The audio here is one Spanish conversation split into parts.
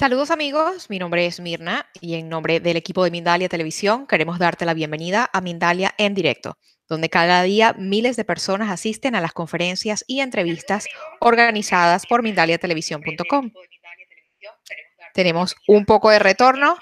Saludos amigos, mi nombre es Mirna y en nombre del equipo de Mindalia Televisión queremos darte la bienvenida a Mindalia en directo, donde cada día miles de personas asisten a las conferencias y entrevistas organizadas por mindaliatelevisión.com. Tenemos un poco de retorno.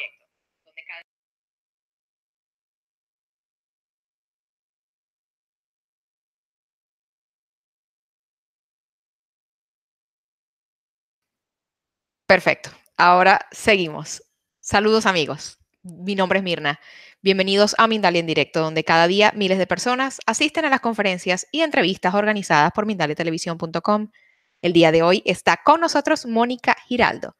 Perfecto. Ahora seguimos. Saludos amigos. Mi nombre es Mirna. Bienvenidos a Mindalia en directo, donde cada día miles de personas asisten a las conferencias y entrevistas organizadas por mindaliatelevisión.com. El día de hoy está con nosotros Mónica Giraldo.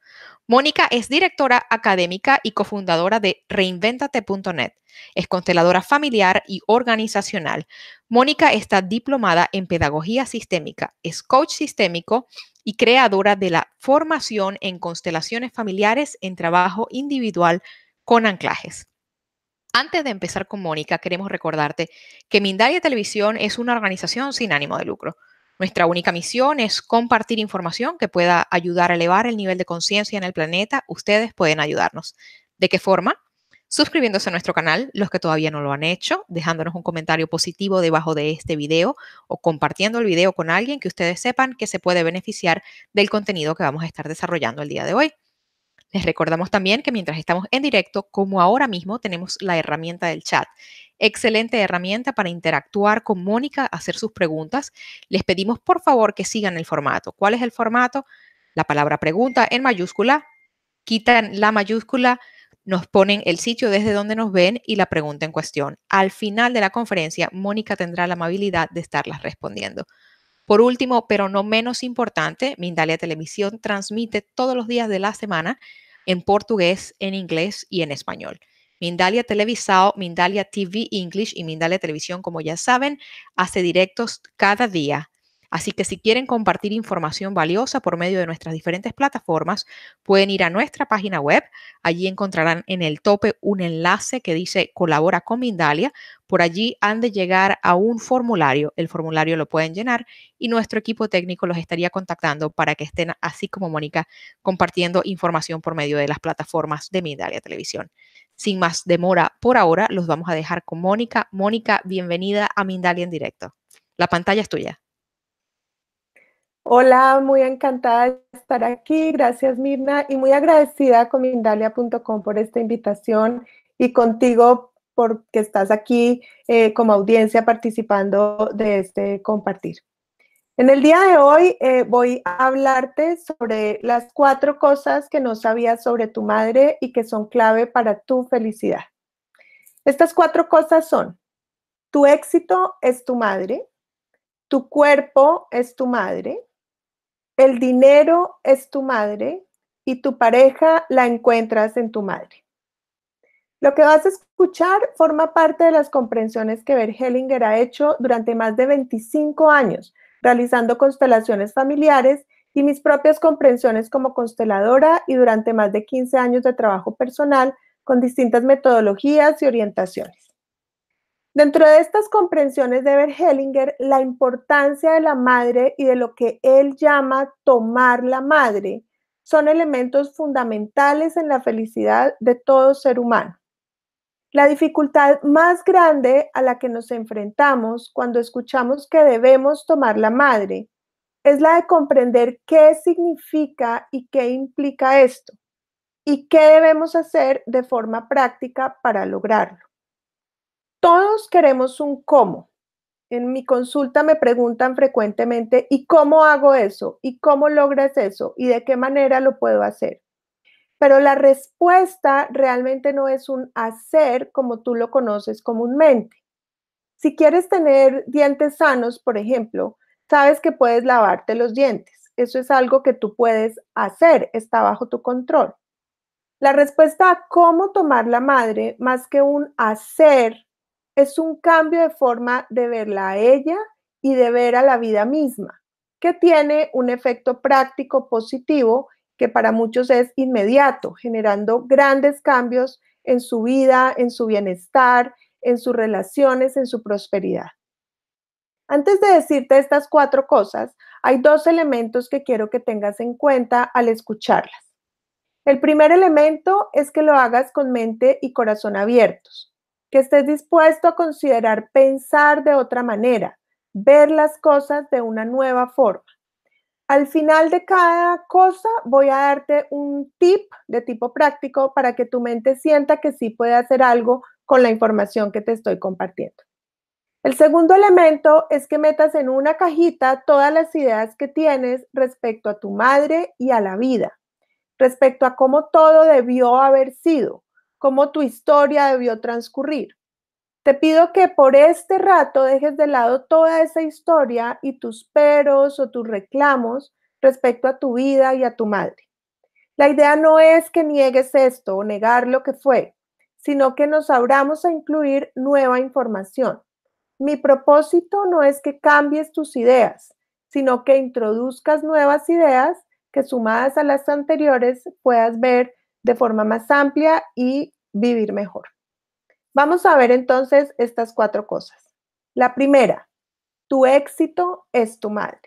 Mónica es directora académica y cofundadora de reinventate.net. Es consteladora familiar y organizacional. Mónica está diplomada en pedagogía sistémica, es coach sistémico y creadora de la formación en constelaciones familiares en trabajo individual con anclajes. Antes de empezar con Mónica, queremos recordarte que Mindalia Televisión es una organización sin ánimo de lucro. Nuestra única misión es compartir información que pueda ayudar a elevar el nivel de conciencia en el planeta. Ustedes pueden ayudarnos. ¿De qué forma? suscribiéndose a nuestro canal, los que todavía no lo han hecho, dejándonos un comentario positivo debajo de este video o compartiendo el video con alguien que ustedes sepan que se puede beneficiar del contenido que vamos a estar desarrollando el día de hoy. Les recordamos también que mientras estamos en directo, como ahora mismo, tenemos la herramienta del chat. Excelente herramienta para interactuar con Mónica, hacer sus preguntas. Les pedimos por favor que sigan el formato. ¿Cuál es el formato? La palabra pregunta en mayúscula, quitan la mayúscula, nos ponen el sitio desde donde nos ven y la pregunta en cuestión. Al final de la conferencia, Mónica tendrá la amabilidad de estarlas respondiendo. Por último, pero no menos importante, Mindalia Televisión transmite todos los días de la semana en portugués, en inglés y en español. Mindalia Televisao, Mindalia TV English y Mindalia Televisión, como ya saben, hace directos cada día Así que si quieren compartir información valiosa por medio de nuestras diferentes plataformas, pueden ir a nuestra página web. Allí encontrarán en el tope un enlace que dice Colabora con Mindalia. Por allí han de llegar a un formulario. El formulario lo pueden llenar y nuestro equipo técnico los estaría contactando para que estén, así como Mónica, compartiendo información por medio de las plataformas de Mindalia Televisión. Sin más demora por ahora, los vamos a dejar con Mónica. Mónica, bienvenida a Mindalia en directo. La pantalla es tuya. Hola, muy encantada de estar aquí. Gracias, Mirna, y muy agradecida con Mindalia.com por esta invitación y contigo porque estás aquí eh, como audiencia participando de este compartir. En el día de hoy eh, voy a hablarte sobre las cuatro cosas que no sabías sobre tu madre y que son clave para tu felicidad. Estas cuatro cosas son, tu éxito es tu madre, tu cuerpo es tu madre, el dinero es tu madre y tu pareja la encuentras en tu madre. Lo que vas a escuchar forma parte de las comprensiones que Bert Hellinger ha hecho durante más de 25 años, realizando constelaciones familiares y mis propias comprensiones como consteladora y durante más de 15 años de trabajo personal con distintas metodologías y orientaciones. Dentro de estas comprensiones de Bergelinger, la importancia de la madre y de lo que él llama tomar la madre son elementos fundamentales en la felicidad de todo ser humano. La dificultad más grande a la que nos enfrentamos cuando escuchamos que debemos tomar la madre es la de comprender qué significa y qué implica esto y qué debemos hacer de forma práctica para lograrlo. Todos queremos un cómo. En mi consulta me preguntan frecuentemente, ¿y cómo hago eso? ¿Y cómo logras eso? ¿Y de qué manera lo puedo hacer? Pero la respuesta realmente no es un hacer como tú lo conoces comúnmente. Si quieres tener dientes sanos, por ejemplo, sabes que puedes lavarte los dientes. Eso es algo que tú puedes hacer, está bajo tu control. La respuesta a cómo tomar la madre, más que un hacer, es un cambio de forma de verla a ella y de ver a la vida misma, que tiene un efecto práctico positivo que para muchos es inmediato, generando grandes cambios en su vida, en su bienestar, en sus relaciones, en su prosperidad. Antes de decirte estas cuatro cosas, hay dos elementos que quiero que tengas en cuenta al escucharlas. El primer elemento es que lo hagas con mente y corazón abiertos, que estés dispuesto a considerar pensar de otra manera, ver las cosas de una nueva forma. Al final de cada cosa voy a darte un tip de tipo práctico para que tu mente sienta que sí puede hacer algo con la información que te estoy compartiendo. El segundo elemento es que metas en una cajita todas las ideas que tienes respecto a tu madre y a la vida, respecto a cómo todo debió haber sido, cómo tu historia debió transcurrir. Te pido que por este rato dejes de lado toda esa historia y tus peros o tus reclamos respecto a tu vida y a tu madre. La idea no es que niegues esto o negar lo que fue, sino que nos abramos a incluir nueva información. Mi propósito no es que cambies tus ideas, sino que introduzcas nuevas ideas que sumadas a las anteriores puedas ver de forma más amplia y vivir mejor. Vamos a ver entonces estas cuatro cosas. La primera, tu éxito es tu madre.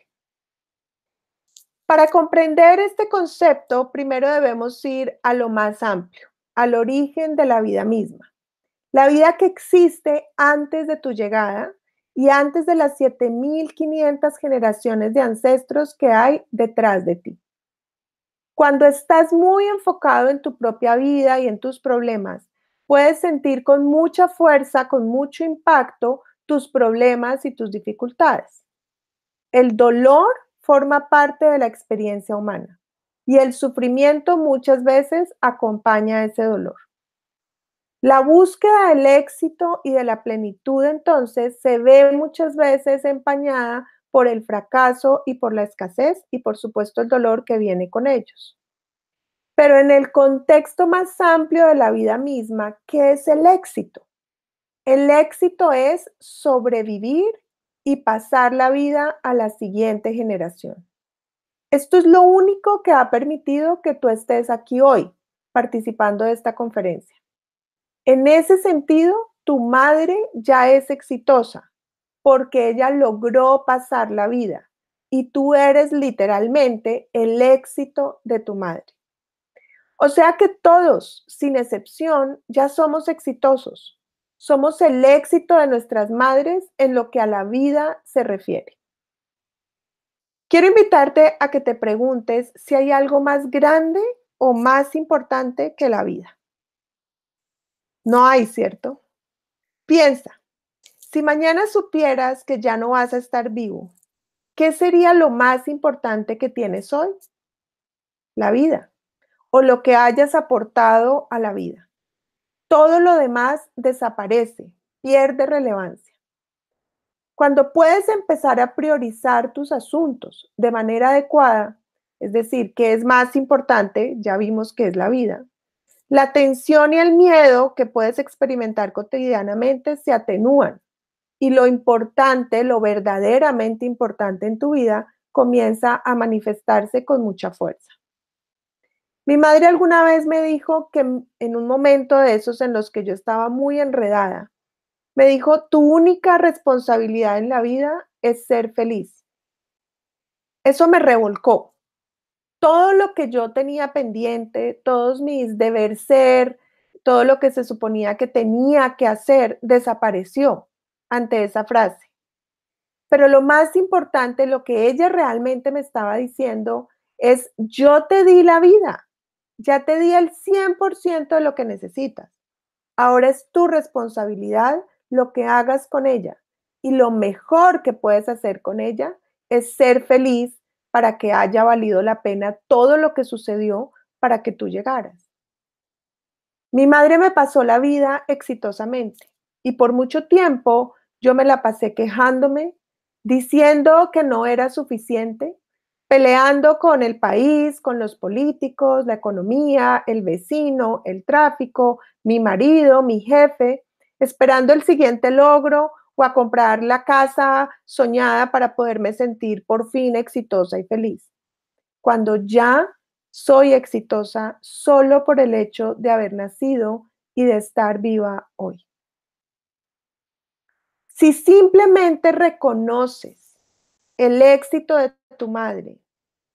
Para comprender este concepto, primero debemos ir a lo más amplio, al origen de la vida misma. La vida que existe antes de tu llegada y antes de las 7.500 generaciones de ancestros que hay detrás de ti. Cuando estás muy enfocado en tu propia vida y en tus problemas, puedes sentir con mucha fuerza, con mucho impacto, tus problemas y tus dificultades. El dolor forma parte de la experiencia humana y el sufrimiento muchas veces acompaña ese dolor. La búsqueda del éxito y de la plenitud entonces se ve muchas veces empañada por el fracaso y por la escasez y por supuesto el dolor que viene con ellos. Pero en el contexto más amplio de la vida misma, ¿qué es el éxito? El éxito es sobrevivir y pasar la vida a la siguiente generación. Esto es lo único que ha permitido que tú estés aquí hoy participando de esta conferencia. En ese sentido, tu madre ya es exitosa porque ella logró pasar la vida y tú eres literalmente el éxito de tu madre. O sea que todos, sin excepción, ya somos exitosos. Somos el éxito de nuestras madres en lo que a la vida se refiere. Quiero invitarte a que te preguntes si hay algo más grande o más importante que la vida. No hay, ¿cierto? Piensa, si mañana supieras que ya no vas a estar vivo, ¿qué sería lo más importante que tienes hoy? La vida o lo que hayas aportado a la vida. Todo lo demás desaparece, pierde relevancia. Cuando puedes empezar a priorizar tus asuntos de manera adecuada, es decir, qué es más importante, ya vimos que es la vida, la tensión y el miedo que puedes experimentar cotidianamente se atenúan y lo importante, lo verdaderamente importante en tu vida, comienza a manifestarse con mucha fuerza. Mi madre alguna vez me dijo que en un momento de esos en los que yo estaba muy enredada, me dijo, tu única responsabilidad en la vida es ser feliz. Eso me revolcó. Todo lo que yo tenía pendiente, todos mis deber ser, todo lo que se suponía que tenía que hacer, desapareció ante esa frase. Pero lo más importante, lo que ella realmente me estaba diciendo es, yo te di la vida, ya te di el 100% de lo que necesitas. Ahora es tu responsabilidad lo que hagas con ella. Y lo mejor que puedes hacer con ella es ser feliz para que haya valido la pena todo lo que sucedió para que tú llegaras. Mi madre me pasó la vida exitosamente y por mucho tiempo yo me la pasé quejándome, diciendo que no era suficiente, peleando con el país, con los políticos, la economía, el vecino, el tráfico, mi marido, mi jefe, esperando el siguiente logro o a comprar la casa soñada para poderme sentir por fin exitosa y feliz. Cuando ya soy exitosa solo por el hecho de haber nacido y de estar viva hoy. Si simplemente reconoces el éxito de tu madre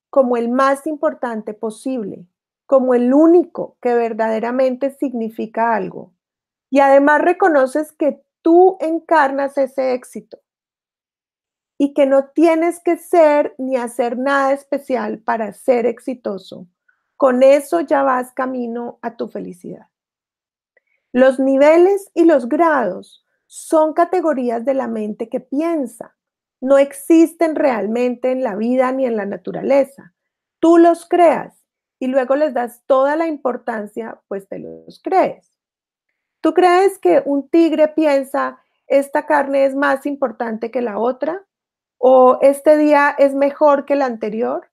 como el más importante posible, como el único que verdaderamente significa algo, y además reconoces que tú encarnas ese éxito y que no tienes que ser ni hacer nada especial para ser exitoso, con eso ya vas camino a tu felicidad. Los niveles y los grados son categorías de la mente que piensa. No existen realmente en la vida ni en la naturaleza. Tú los creas y luego les das toda la importancia, pues te los crees. ¿Tú crees que un tigre piensa, esta carne es más importante que la otra? ¿O este día es mejor que el anterior?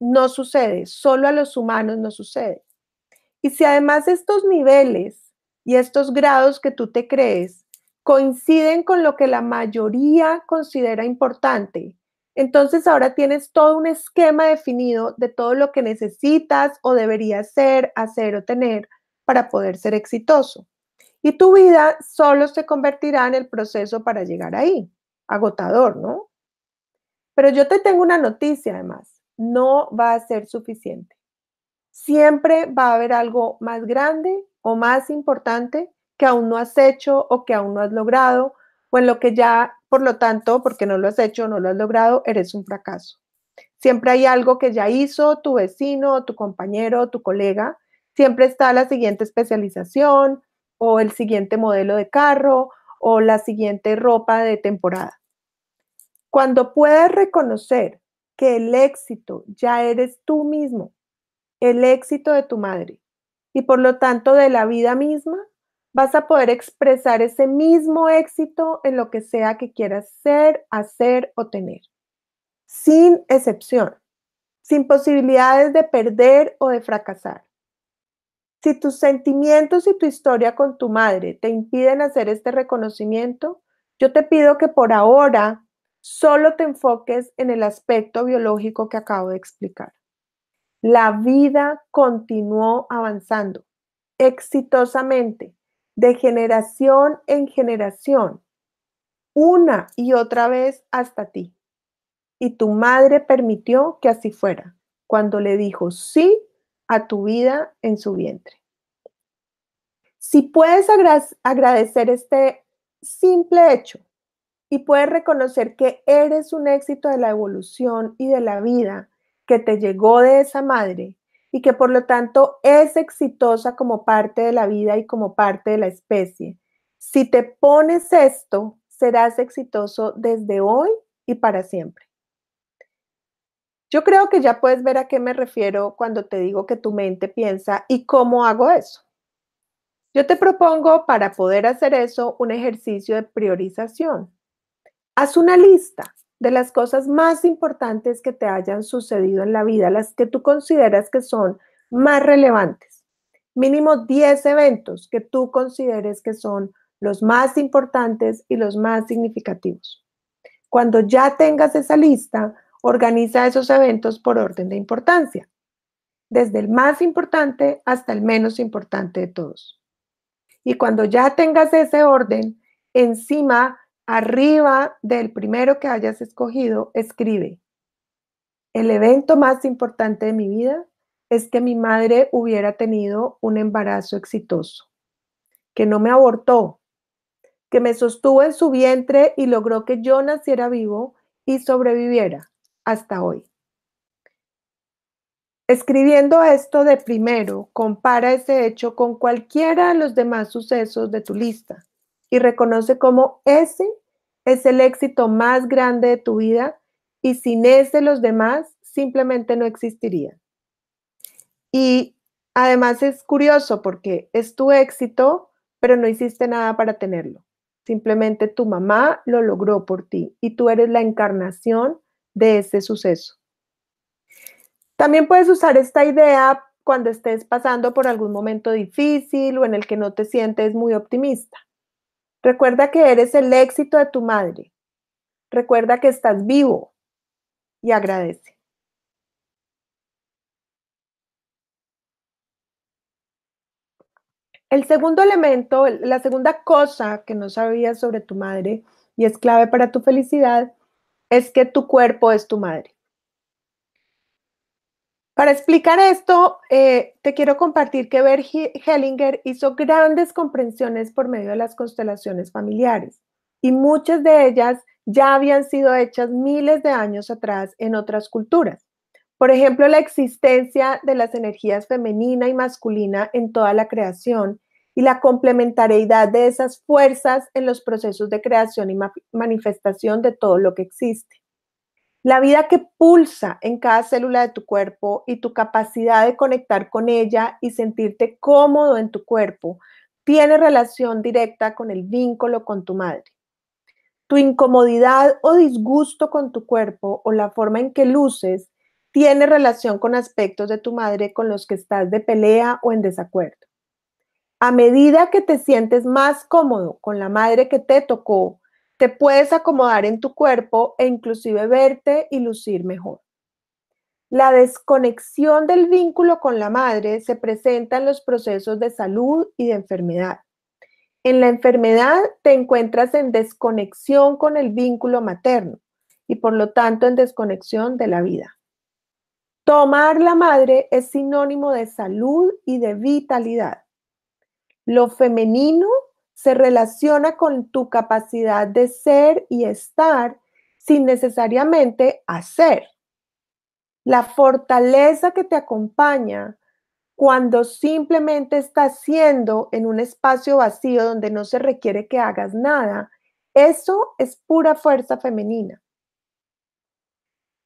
No sucede, solo a los humanos no sucede. Y si además estos niveles y estos grados que tú te crees coinciden con lo que la mayoría considera importante. Entonces ahora tienes todo un esquema definido de todo lo que necesitas o deberías ser, hacer o tener para poder ser exitoso. Y tu vida solo se convertirá en el proceso para llegar ahí. Agotador, ¿no? Pero yo te tengo una noticia además. No va a ser suficiente. Siempre va a haber algo más grande o más importante que aún no has hecho o que aún no has logrado, o en lo que ya, por lo tanto, porque no lo has hecho o no lo has logrado, eres un fracaso. Siempre hay algo que ya hizo tu vecino, tu compañero, tu colega. Siempre está la siguiente especialización o el siguiente modelo de carro o la siguiente ropa de temporada. Cuando puedes reconocer que el éxito ya eres tú mismo, el éxito de tu madre y por lo tanto de la vida misma, vas a poder expresar ese mismo éxito en lo que sea que quieras ser, hacer o tener, sin excepción, sin posibilidades de perder o de fracasar. Si tus sentimientos y tu historia con tu madre te impiden hacer este reconocimiento, yo te pido que por ahora solo te enfoques en el aspecto biológico que acabo de explicar. La vida continuó avanzando exitosamente de generación en generación, una y otra vez hasta ti. Y tu madre permitió que así fuera, cuando le dijo sí a tu vida en su vientre. Si puedes agradecer este simple hecho y puedes reconocer que eres un éxito de la evolución y de la vida que te llegó de esa madre, y que por lo tanto es exitosa como parte de la vida y como parte de la especie. Si te pones esto, serás exitoso desde hoy y para siempre. Yo creo que ya puedes ver a qué me refiero cuando te digo que tu mente piensa y cómo hago eso. Yo te propongo para poder hacer eso un ejercicio de priorización. Haz una lista de las cosas más importantes que te hayan sucedido en la vida, las que tú consideras que son más relevantes. Mínimo 10 eventos que tú consideres que son los más importantes y los más significativos. Cuando ya tengas esa lista, organiza esos eventos por orden de importancia, desde el más importante hasta el menos importante de todos. Y cuando ya tengas ese orden, encima Arriba del primero que hayas escogido, escribe, el evento más importante de mi vida es que mi madre hubiera tenido un embarazo exitoso, que no me abortó, que me sostuvo en su vientre y logró que yo naciera vivo y sobreviviera hasta hoy. Escribiendo esto de primero, compara ese hecho con cualquiera de los demás sucesos de tu lista y reconoce cómo ese es el éxito más grande de tu vida y sin ese los demás simplemente no existirían. Y además es curioso porque es tu éxito, pero no hiciste nada para tenerlo. Simplemente tu mamá lo logró por ti y tú eres la encarnación de ese suceso. También puedes usar esta idea cuando estés pasando por algún momento difícil o en el que no te sientes muy optimista. Recuerda que eres el éxito de tu madre. Recuerda que estás vivo y agradece. El segundo elemento, la segunda cosa que no sabías sobre tu madre y es clave para tu felicidad, es que tu cuerpo es tu madre. Para explicar esto, eh, te quiero compartir que Bert Hellinger hizo grandes comprensiones por medio de las constelaciones familiares y muchas de ellas ya habían sido hechas miles de años atrás en otras culturas. Por ejemplo, la existencia de las energías femenina y masculina en toda la creación y la complementariedad de esas fuerzas en los procesos de creación y manifestación de todo lo que existe. La vida que pulsa en cada célula de tu cuerpo y tu capacidad de conectar con ella y sentirte cómodo en tu cuerpo tiene relación directa con el vínculo con tu madre. Tu incomodidad o disgusto con tu cuerpo o la forma en que luces tiene relación con aspectos de tu madre con los que estás de pelea o en desacuerdo. A medida que te sientes más cómodo con la madre que te tocó, te puedes acomodar en tu cuerpo e inclusive verte y lucir mejor. La desconexión del vínculo con la madre se presenta en los procesos de salud y de enfermedad. En la enfermedad te encuentras en desconexión con el vínculo materno y por lo tanto en desconexión de la vida. Tomar la madre es sinónimo de salud y de vitalidad. Lo femenino se relaciona con tu capacidad de ser y estar sin necesariamente hacer. La fortaleza que te acompaña cuando simplemente estás siendo en un espacio vacío donde no se requiere que hagas nada, eso es pura fuerza femenina.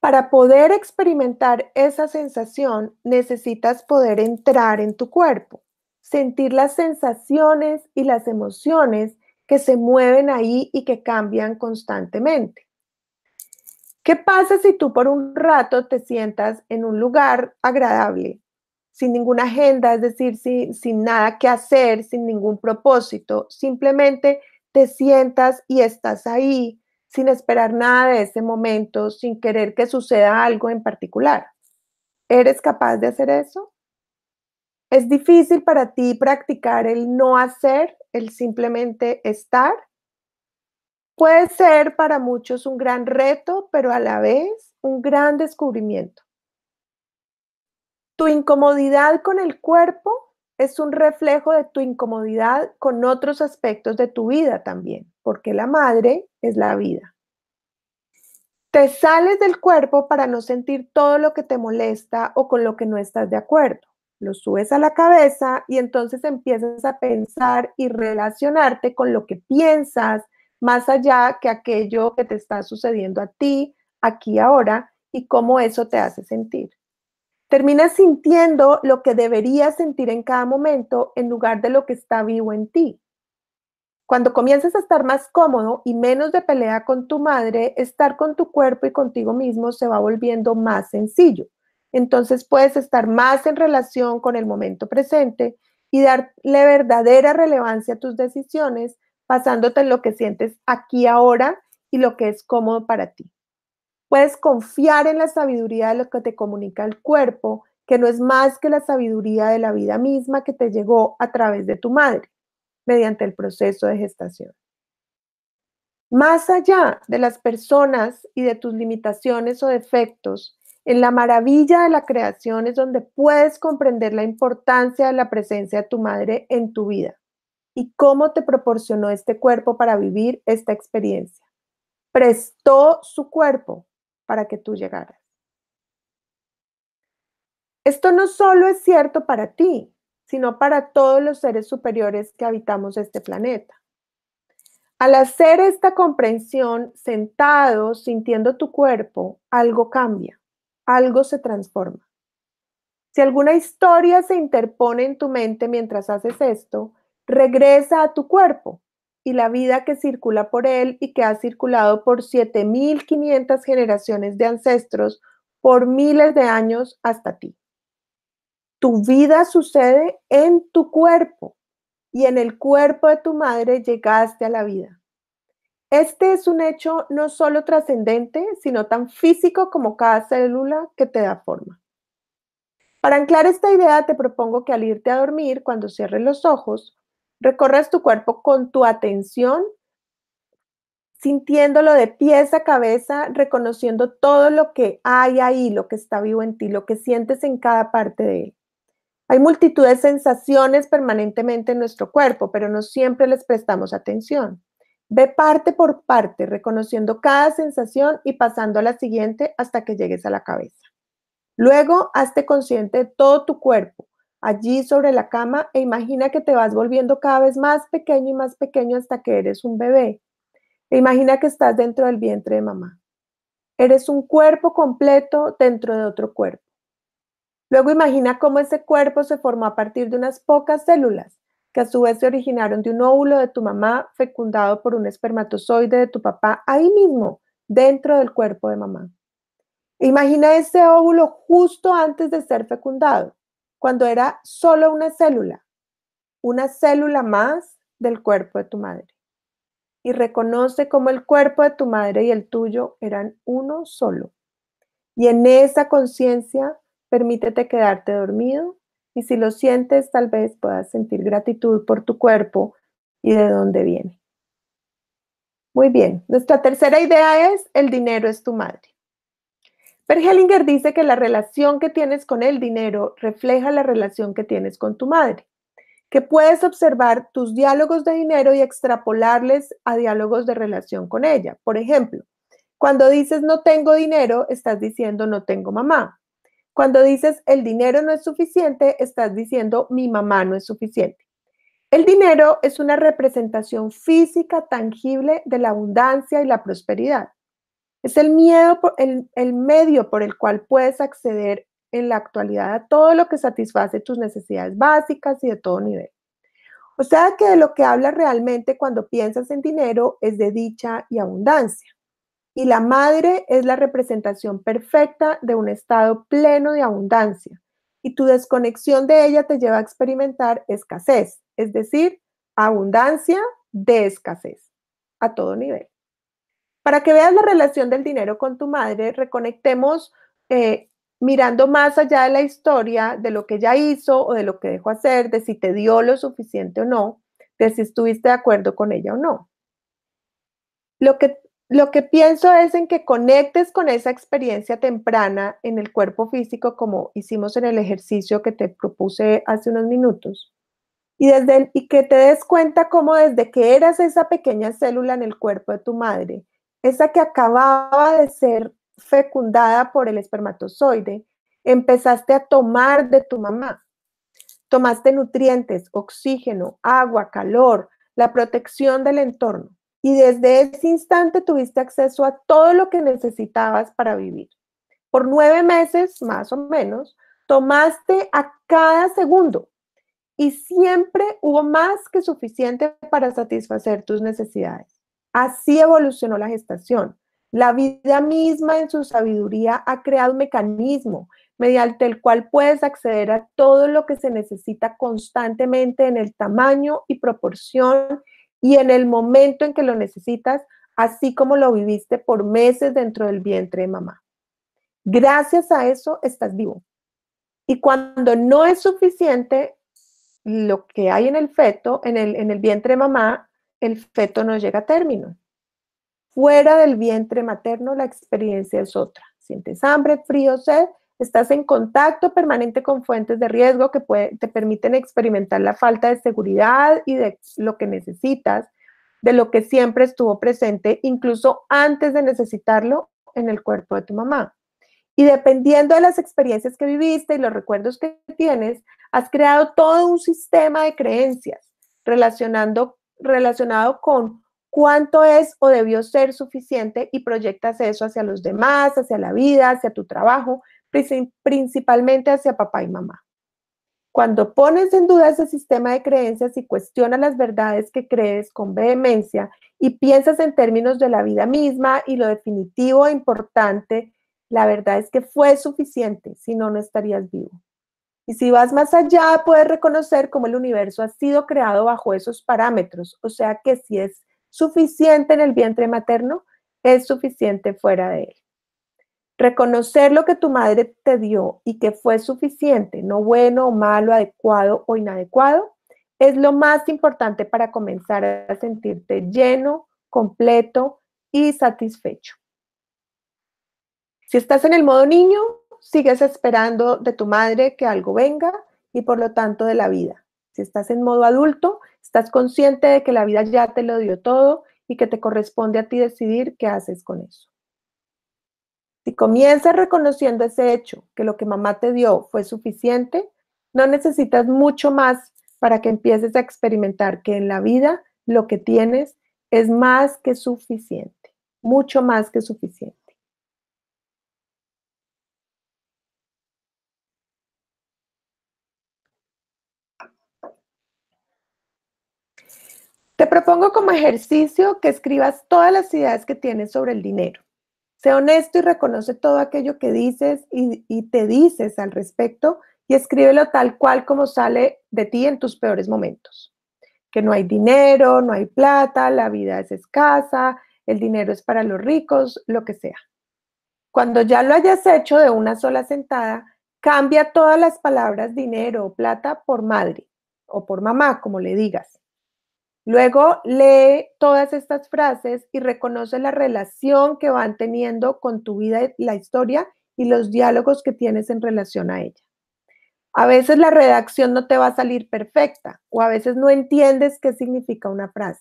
Para poder experimentar esa sensación necesitas poder entrar en tu cuerpo sentir las sensaciones y las emociones que se mueven ahí y que cambian constantemente. ¿Qué pasa si tú por un rato te sientas en un lugar agradable, sin ninguna agenda, es decir, sin, nada que hacer, sin ningún propósito? Simplemente te sientas y estás ahí, sin esperar nada de ese momento, sin querer que suceda algo en particular. ¿Eres capaz de hacer eso? Es difícil para ti practicar el no hacer, el simplemente estar. Puede ser para muchos un gran reto, pero a la vez un gran descubrimiento. Tu incomodidad con el cuerpo es un reflejo de tu incomodidad con otros aspectos de tu vida también, porque la madre es la vida. Te sales del cuerpo para no sentir todo lo que te molesta o con lo que no estás de acuerdo lo subes a la cabeza y entonces empiezas a pensar y relacionarte con lo que piensas, más allá que aquello que te está sucediendo a ti, aquí, ahora, y cómo eso te hace sentir. Terminas sintiendo lo que deberías sentir en cada momento en lugar de lo que está vivo en ti. Cuando comienzas a estar más cómodo y menos de pelea con tu madre, estar con tu cuerpo y contigo mismo se va volviendo más sencillo. Entonces puedes estar más en relación con el momento presente y darle verdadera relevancia a tus decisiones, basándote en lo que sientes aquí ahora y lo que es cómodo para ti. Puedes confiar en la sabiduría de lo que te comunica el cuerpo, que no es más que la sabiduría de la vida misma que te llegó a través de tu madre, mediante el proceso de gestación. Más allá de las personas y de tus limitaciones o defectos, en la maravilla de la creación es donde puedes comprender la importancia de la presencia de tu madre en tu vida y cómo te proporcionó este cuerpo para vivir esta experiencia. Prestó su cuerpo para que tú llegaras. Esto no solo es cierto para ti, sino para todos los seres superiores que habitamos este planeta. Al hacer esta comprensión sentado, sintiendo tu cuerpo, algo cambia algo se transforma. Si alguna historia se interpone en tu mente mientras haces esto, regresa a tu cuerpo y la vida que circula por él y que ha circulado por 7.500 generaciones de ancestros por miles de años hasta ti. Tu vida sucede en tu cuerpo y en el cuerpo de tu madre llegaste a la vida. Este es un hecho no solo trascendente, sino tan físico como cada célula que te da forma. Para anclar esta idea, te propongo que al irte a dormir, cuando cierres los ojos, recorras tu cuerpo con tu atención, sintiéndolo de pies a cabeza, reconociendo todo lo que hay ahí, lo que está vivo en ti, lo que sientes en cada parte de él. Hay multitud de sensaciones permanentemente en nuestro cuerpo, pero no siempre les prestamos atención. Ve parte por parte, reconociendo cada sensación y pasando a la siguiente hasta que llegues a la cabeza. Luego, hazte consciente de todo tu cuerpo, allí sobre la cama, e imagina que te vas volviendo cada vez más pequeño y más pequeño hasta que eres un bebé. E imagina que estás dentro del vientre de mamá. Eres un cuerpo completo dentro de otro cuerpo. Luego imagina cómo ese cuerpo se formó a partir de unas pocas células que a su vez se originaron de un óvulo de tu mamá fecundado por un espermatozoide de tu papá ahí mismo, dentro del cuerpo de mamá. Imagina ese óvulo justo antes de ser fecundado, cuando era solo una célula, una célula más del cuerpo de tu madre. Y reconoce cómo el cuerpo de tu madre y el tuyo eran uno solo. Y en esa conciencia, permítete quedarte dormido y si lo sientes, tal vez puedas sentir gratitud por tu cuerpo y de dónde viene. Muy bien, nuestra tercera idea es, el dinero es tu madre. Hellinger dice que la relación que tienes con el dinero refleja la relación que tienes con tu madre, que puedes observar tus diálogos de dinero y extrapolarles a diálogos de relación con ella. Por ejemplo, cuando dices no tengo dinero, estás diciendo no tengo mamá. Cuando dices el dinero no es suficiente, estás diciendo mi mamá no es suficiente. El dinero es una representación física tangible de la abundancia y la prosperidad. Es el, miedo el, medio por el cual puedes acceder en la actualidad a todo lo que satisface tus necesidades básicas y de todo nivel. O sea que de lo que hablas realmente cuando piensas en dinero es de dicha y abundancia y la madre es la representación perfecta de un estado pleno de abundancia, y tu desconexión de ella te lleva a experimentar escasez, es decir, abundancia de escasez a todo nivel. Para que veas la relación del dinero con tu madre, reconectemos eh, mirando más allá de la historia, de lo que ella hizo o de lo que dejó hacer, de si te dio lo suficiente o no, de si estuviste de acuerdo con ella o no. Lo que lo que pienso es en que conectes con esa experiencia temprana en el cuerpo físico, como hicimos en el ejercicio que te propuse hace unos minutos. Y, desde que te des cuenta cómo desde que eras esa pequeña célula en el cuerpo de tu madre, esa que acababa de ser fecundada por el espermatozoide, empezaste a tomar de tu mamá. Tomaste nutrientes, oxígeno, agua, calor, la protección del entorno. Y desde ese instante tuviste acceso a todo lo que necesitabas para vivir. Por nueve meses, más o menos, tomaste a cada segundo y siempre hubo más que suficiente para satisfacer tus necesidades. Así evolucionó la gestación. La vida misma en su sabiduría ha creado un mecanismo mediante el cual puedes acceder a todo lo que se necesita constantemente en el tamaño y proporción y en el momento en que lo necesitas, así como lo viviste por meses dentro del vientre de mamá. Gracias a eso estás vivo. Y cuando no es suficiente lo que hay en el feto, en el, en el vientre de mamá, el feto no llega a término. Fuera del vientre materno la experiencia es otra. Sientes hambre, frío, sed, Estás en contacto permanente con fuentes de riesgo que te permiten experimentar la falta de seguridad y de lo que necesitas, de lo que siempre estuvo presente, incluso antes de necesitarlo en el cuerpo de tu mamá. Y dependiendo de las experiencias que viviste y los recuerdos que tienes, has creado todo un sistema de creencias relacionado con cuánto es o debió ser suficiente y proyectas eso hacia los demás, hacia la vida, hacia tu trabajo, principalmente hacia papá y mamá. Cuando pones en duda ese sistema de creencias y cuestionas las verdades que crees con vehemencia y piensas en términos de la vida misma y lo definitivo e importante, la verdad es que fue suficiente, si no, no estarías vivo. Y si vas más allá, puedes reconocer cómo el universo ha sido creado bajo esos parámetros, o sea que si es suficiente en el vientre materno, es suficiente fuera de él. Reconocer lo que tu madre te dio y que fue suficiente, no bueno o malo, adecuado o inadecuado, es lo más importante para comenzar a sentirte lleno, completo y satisfecho. Si estás en el modo niño, sigues esperando de tu madre que algo venga y por lo tanto de la vida. Si estás en modo adulto, estás consciente de que la vida ya te lo dio todo y que te corresponde a ti decidir qué haces con eso. Si comienzas reconociendo ese hecho, que lo que mamá te dio fue suficiente, no necesitas mucho más para que empieces a experimentar que en la vida lo que tienes es más que suficiente, mucho más que suficiente. Te propongo como ejercicio que escribas todas las ideas que tienes sobre el dinero honesto y reconoce todo aquello que dices y, y, te dices al respecto y escríbelo tal cual como sale de ti en tus peores momentos. Que no hay dinero, no hay plata, la vida es escasa, el dinero es para los ricos, lo que sea. Cuando ya lo hayas hecho de una sola sentada, cambia todas las palabras dinero o plata por madre o por mamá, como le digas. Luego lee todas estas frases y reconoce la relación que van teniendo con tu vida, la historia y los diálogos que tienes en relación a ella. A veces la redacción no te va a salir perfecta o a veces no entiendes qué significa una frase.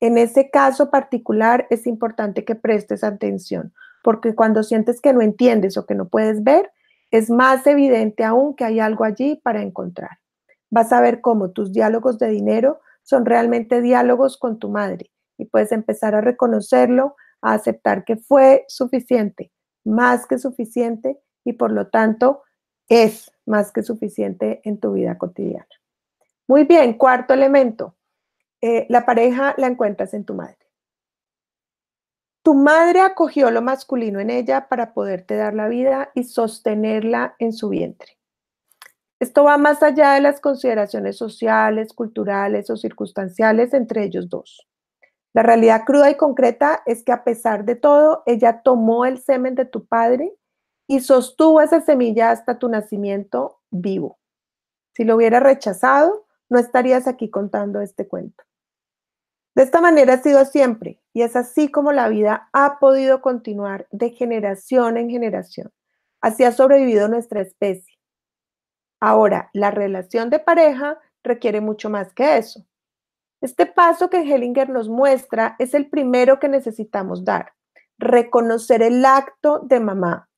En ese caso particular es importante que prestes atención, porque cuando sientes que no entiendes o que no puedes ver, es más evidente aún que hay algo allí para encontrar. Vas a ver cómo tus diálogos de dinero son realmente diálogos con tu madre y puedes empezar a reconocerlo, a aceptar que fue suficiente, más que suficiente y por lo tanto es más que suficiente en tu vida cotidiana. Muy bien, cuarto elemento. Eh, la pareja la encuentras en tu madre. Tu madre acogió lo masculino en ella para poderte dar la vida y sostenerla en su vientre. Esto va más allá de las consideraciones sociales, culturales o circunstanciales entre ellos dos. La realidad cruda y concreta es que a pesar de todo, ella tomó el semen de tu padre y sostuvo esa semilla hasta tu nacimiento vivo. Si lo hubiera rechazado, no estarías aquí contando este cuento. De esta manera ha sido siempre y es así como la vida ha podido continuar de generación en generación. Así ha sobrevivido nuestra especie Ahora, la relación de pareja requiere mucho más que eso. Este paso que Hellinger nos muestra es el primero que necesitamos dar, reconocer el acto de mamá,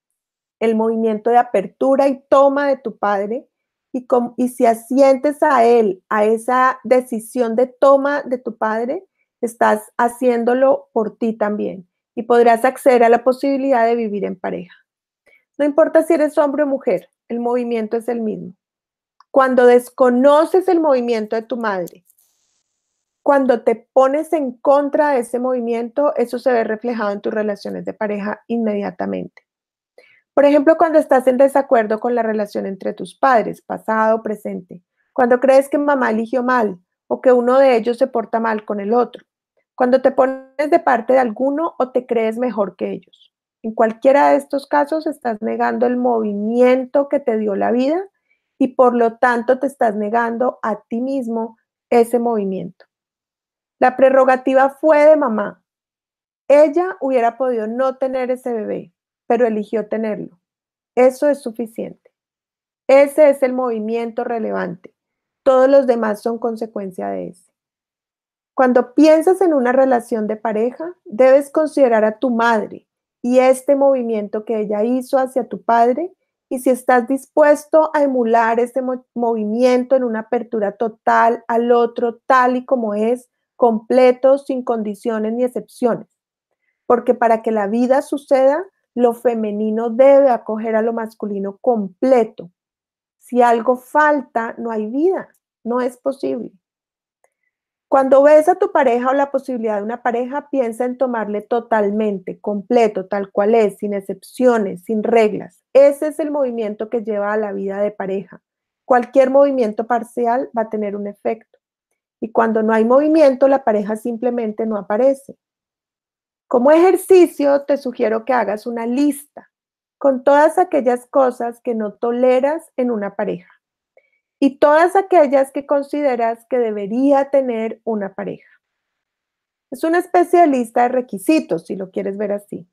el movimiento de apertura y toma de tu padre, y, y si asientes a él, a esa decisión de toma de tu padre, estás haciéndolo por ti también y podrás acceder a la posibilidad de vivir en pareja. No importa si eres hombre o mujer, el movimiento es el mismo. Cuando desconoces el movimiento de tu madre, cuando te pones en contra de ese movimiento, eso se ve reflejado en tus relaciones de pareja inmediatamente. Por ejemplo, cuando estás en desacuerdo con la relación entre tus padres, pasado, presente, cuando crees que mamá eligió mal o que uno de ellos se porta mal con el otro, cuando te pones de parte de alguno o te crees mejor que ellos. En cualquiera de estos casos estás negando el movimiento que te dio la vida y por lo tanto te estás negando a ti mismo ese movimiento. La prerrogativa fue de mamá. Ella hubiera podido no tener ese bebé, pero eligió tenerlo. Eso es suficiente. Ese es el movimiento relevante. Todos los demás son consecuencia de ese. Cuando piensas en una relación de pareja, debes considerar a tu madre, y este movimiento que ella hizo hacia tu padre y si estás dispuesto a emular este movimiento en una apertura total al otro tal y como es, completo, sin condiciones ni excepciones. Porque para que la vida suceda, lo femenino debe acoger a lo masculino completo. Si algo falta, no hay vida, no es posible. Cuando ves a tu pareja o la posibilidad de una pareja, piensa en tomarle totalmente, completo, tal cual es, sin excepciones, sin reglas. Ese es el movimiento que lleva a la vida de pareja. Cualquier movimiento parcial va a tener un efecto. Y cuando no hay movimiento, la pareja simplemente no aparece. Como ejercicio, te sugiero que hagas una lista con todas aquellas cosas que no toleras en una pareja y todas aquellas que consideras que debería tener una pareja. Es una especie de lista de requisitos, si lo quieres ver así.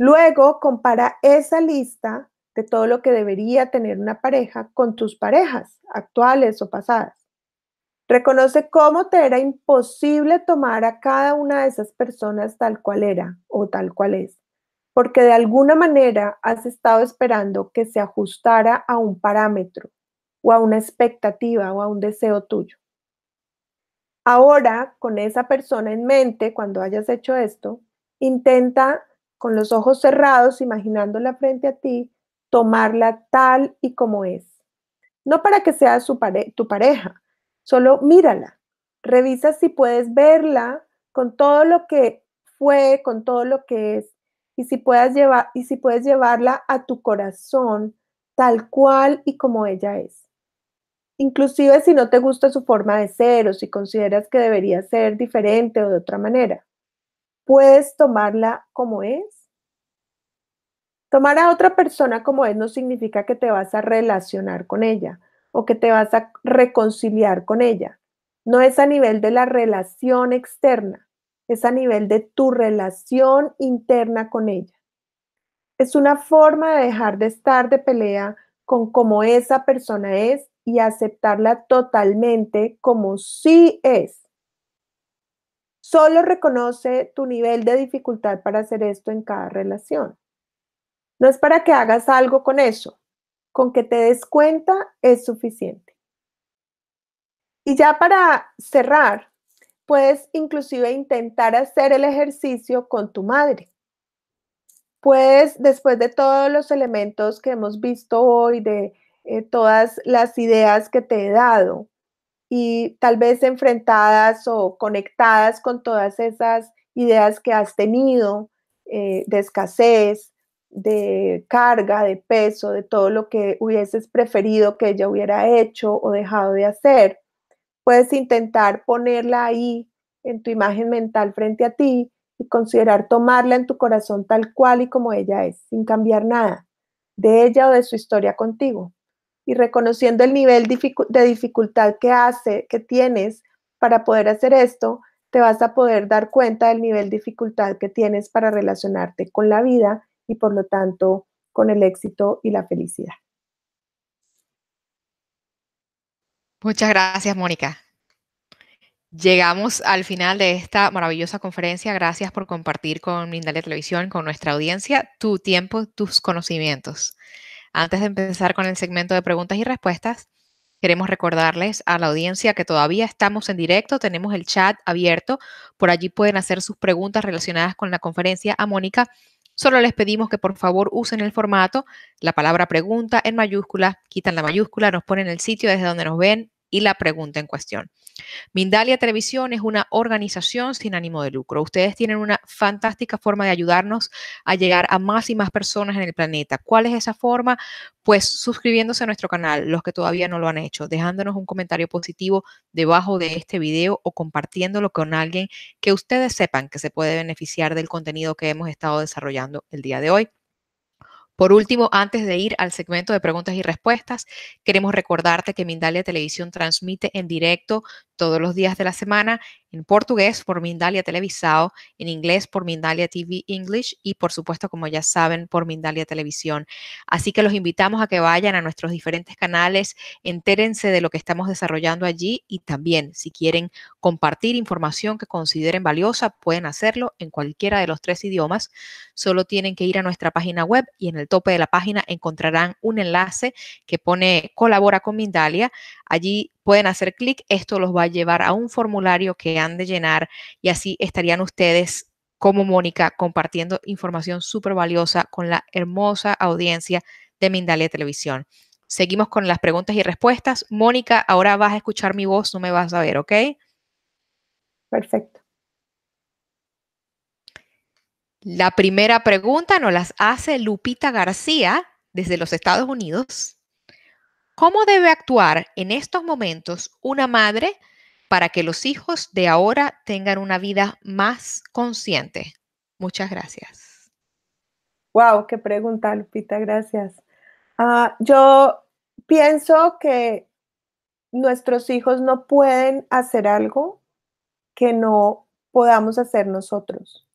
Luego, compara esa lista de todo lo que debería tener una pareja con tus parejas actuales o pasadas. Reconoce cómo te era imposible tomar a cada una de esas personas tal cual era o tal cual es, porque de alguna manera has estado esperando que se ajustara a un parámetro, o a una expectativa o a un deseo tuyo. Ahora, con esa persona en mente, cuando hayas hecho esto, intenta con los ojos cerrados, imaginándola frente a ti, tomarla tal y como es. No para que sea su tu pareja, solo mírala. Revisa si puedes verla con todo lo que fue, con todo lo que es, y si, llevar, y si puedes llevarla a tu corazón tal cual y como ella es inclusive si no te gusta su forma de ser o si consideras que debería ser diferente o de otra manera. Puedes tomarla como es. Tomar a otra persona como es no significa que te vas a relacionar con ella o que te vas a reconciliar con ella. No es a nivel de la relación externa, es a nivel de tu relación interna con ella. Es una forma de dejar de estar de pelea con cómo esa persona es y aceptarla totalmente como sí es. Solo reconoce tu nivel de dificultad para hacer esto en cada relación. No es para que hagas algo con eso. Con que te des cuenta es suficiente. Y ya para cerrar, puedes inclusive intentar hacer el ejercicio con tu madre. Puedes, después de todos los elementos que hemos visto hoy, de eh, todas las ideas que te he dado y tal vez enfrentadas o conectadas con todas esas ideas que has tenido eh, de escasez, de carga, de peso, de todo lo que hubieses preferido que ella hubiera hecho o dejado de hacer. Puedes intentar ponerla ahí en tu imagen mental frente a ti y considerar tomarla en tu corazón tal cual y como ella es, sin cambiar nada de ella o de su historia contigo y reconociendo el nivel de dificultad que hace, que tienes para poder hacer esto, te vas a poder dar cuenta del nivel de dificultad que tienes para relacionarte con la vida y por lo tanto con el éxito y la felicidad. Muchas gracias, Mónica. Llegamos al final de esta maravillosa conferencia. Gracias por compartir con Mindalia Televisión, con nuestra audiencia, tu tiempo, tus conocimientos. Antes de empezar con el segmento de preguntas y respuestas, queremos recordarles a la audiencia que todavía estamos en directo, tenemos el chat abierto, por allí pueden hacer sus preguntas relacionadas con la conferencia a Mónica. Solo les pedimos que por favor usen el formato, la palabra pregunta en mayúscula, quitan la mayúscula, nos ponen el sitio desde donde nos ven y la pregunta en cuestión. Mindalia Televisión es una organización sin ánimo de lucro. Ustedes tienen una fantástica forma de ayudarnos a llegar a más y más personas en el planeta. ¿Cuál es esa forma? Pues suscribiéndose a nuestro canal, los que todavía no lo han hecho, dejándonos un comentario positivo debajo de este video o compartiéndolo con alguien que ustedes sepan que se puede beneficiar del contenido que hemos estado desarrollando el día de hoy. Por último, antes de ir al segmento de preguntas y respuestas, queremos recordarte que Mindalia Televisión transmite en directo todos los días de la semana en portugués por Mindalia televisado en inglés por Mindalia TV English y por supuesto, como ya saben, por Mindalia Televisión. Así que los invitamos a que vayan a nuestros diferentes canales, entérense de lo que estamos desarrollando allí y también si quieren compartir información que consideren valiosa, pueden hacerlo en cualquiera de los tres idiomas. Solo tienen que ir a nuestra página web y en el tope de la página encontrarán un enlace que pone Colabora con Mindalia. Allí pueden hacer clic, esto los va a llevar a un formulario que han de llenar y así estarían ustedes como Mónica compartiendo información súper valiosa con la hermosa audiencia de Mindalia Televisión. Seguimos con las preguntas y respuestas. Mónica, ahora vas a escuchar mi voz, no me vas a ver, ¿ok? Perfecto. La primera pregunta nos las hace Lupita García desde los Estados Unidos. ¿Cómo debe actuar en estos momentos una madre para que los hijos de ahora tengan una vida más consciente? Muchas gracias. Wow, qué pregunta, Lupita, gracias. Ah, yo pienso que nuestros hijos no pueden hacer algo que no podamos hacer nosotros.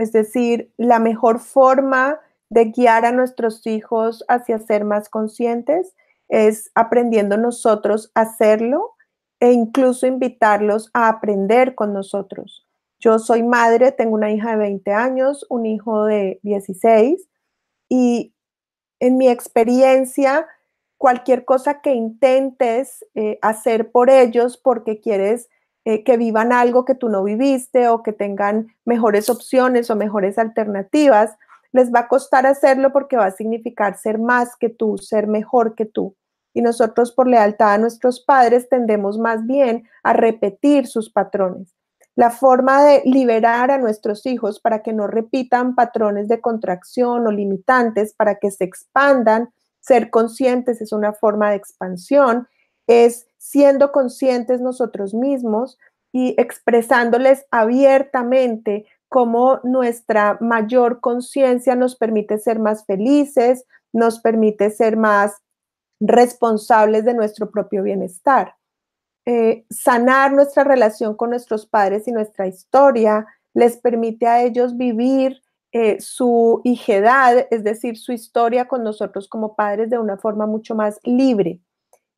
Es decir, la mejor forma de guiar a nuestros hijos hacia ser más conscientes es aprendiendo nosotros a hacerlo e incluso invitarlos a aprender con nosotros. Yo soy madre, tengo una hija de 20 años, un hijo de 16 y en mi experiencia, cualquier cosa que intentes eh, hacer por ellos porque quieres eh, que vivan algo que tú no viviste o que tengan mejores opciones o mejores alternativas, les va a costar hacerlo porque va a significar ser más que tú, ser mejor que tú. Y nosotros por lealtad a nuestros padres tendemos más bien a repetir sus patrones. La forma de liberar a nuestros hijos para que no repitan patrones de contracción o limitantes, para que se expandan, ser conscientes es una forma de expansión, es siendo conscientes nosotros mismos y expresándoles abiertamente cómo nuestra mayor conciencia nos permite ser más felices, nos permite ser más responsables de nuestro propio bienestar. Eh, sanar nuestra relación con nuestros padres y nuestra historia les permite a ellos vivir eh, su hijedad, es decir, su historia con nosotros como padres de una forma mucho más libre.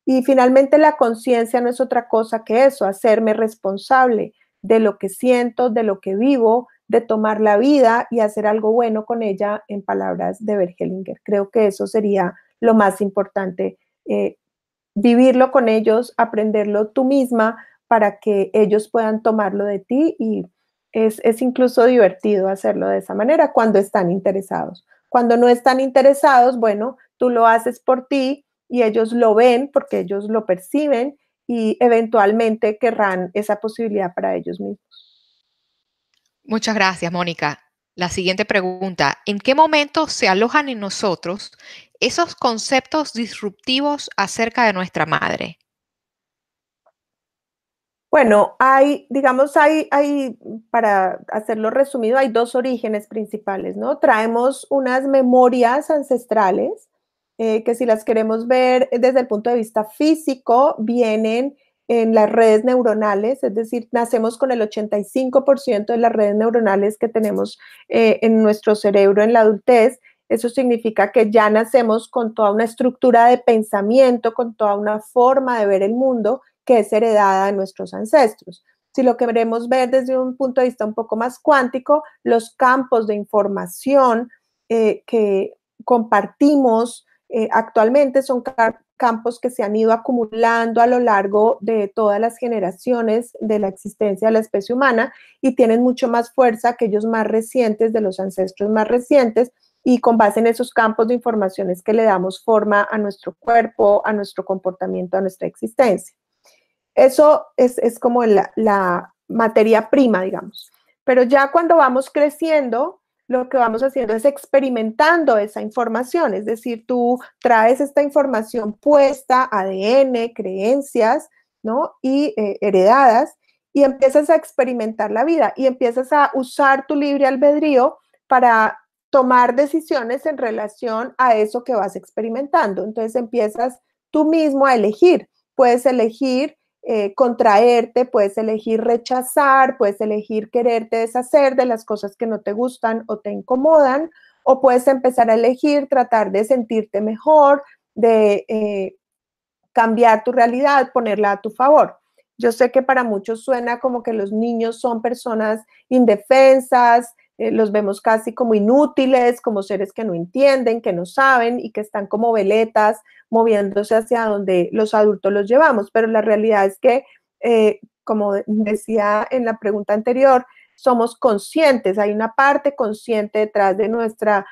Y finalmente la conciencia no es otra cosa que eso, hacerme responsable de lo que siento, de lo que vivo, de tomar la vida y hacer algo bueno con ella, en palabras de Bergelinger. Creo que eso sería lo más importante, eh, vivirlo con ellos, aprenderlo tú misma para que ellos puedan tomarlo de ti y es, es incluso divertido hacerlo de esa manera cuando están interesados. Cuando no están interesados, bueno, tú lo haces por ti y ellos lo ven porque ellos lo perciben y eventualmente querrán esa posibilidad para ellos mismos. Muchas gracias, Mónica. La siguiente pregunta, ¿en qué momento se alojan en nosotros esos conceptos disruptivos acerca de nuestra madre? Bueno, hay, digamos, hay, hay, para hacerlo resumido, hay dos orígenes principales, ¿no? Traemos unas memorias ancestrales eh, que si las queremos ver desde el punto de vista físico, vienen en las redes neuronales, es decir, nacemos con el 85% de las redes neuronales que tenemos eh, en nuestro cerebro en la adultez. Eso significa que ya nacemos con toda una estructura de pensamiento, con toda una forma de ver el mundo que es heredada de nuestros ancestros. Si lo queremos ver desde un punto de vista un poco más cuántico, los campos de información eh, que compartimos eh, actualmente son campos que se han ido acumulando a lo largo de todas las generaciones de la existencia de la especie humana y tienen mucho más fuerza que ellos más recientes de los ancestros más recientes y con base en esos campos de informaciones que le damos forma a nuestro cuerpo, a nuestro comportamiento, a nuestra existencia. Eso es, como la materia prima, digamos. Pero ya cuando vamos creciendo, lo que vamos haciendo es experimentando esa información, es decir, tú traes esta información puesta, ADN, creencias, ¿no? Y eh, heredadas, y empiezas a experimentar la vida y empiezas a usar tu libre albedrío para tomar decisiones en relación a eso que vas experimentando. Entonces empiezas tú mismo a elegir. Puedes elegir eh, contraerte, puedes elegir rechazar, puedes elegir quererte deshacer de las cosas que no te gustan o te incomodan, o puedes empezar a elegir tratar de sentirte mejor, de eh, cambiar tu realidad, ponerla a tu favor. Yo sé que para muchos suena como que los niños son personas indefensas, eh, los vemos casi como inútiles, como seres que no entienden, que no saben y que están como veletas moviéndose hacia donde los adultos los llevamos. Pero la realidad es que, eh, como decía en la pregunta anterior, somos conscientes, hay una parte consciente detrás de nuestra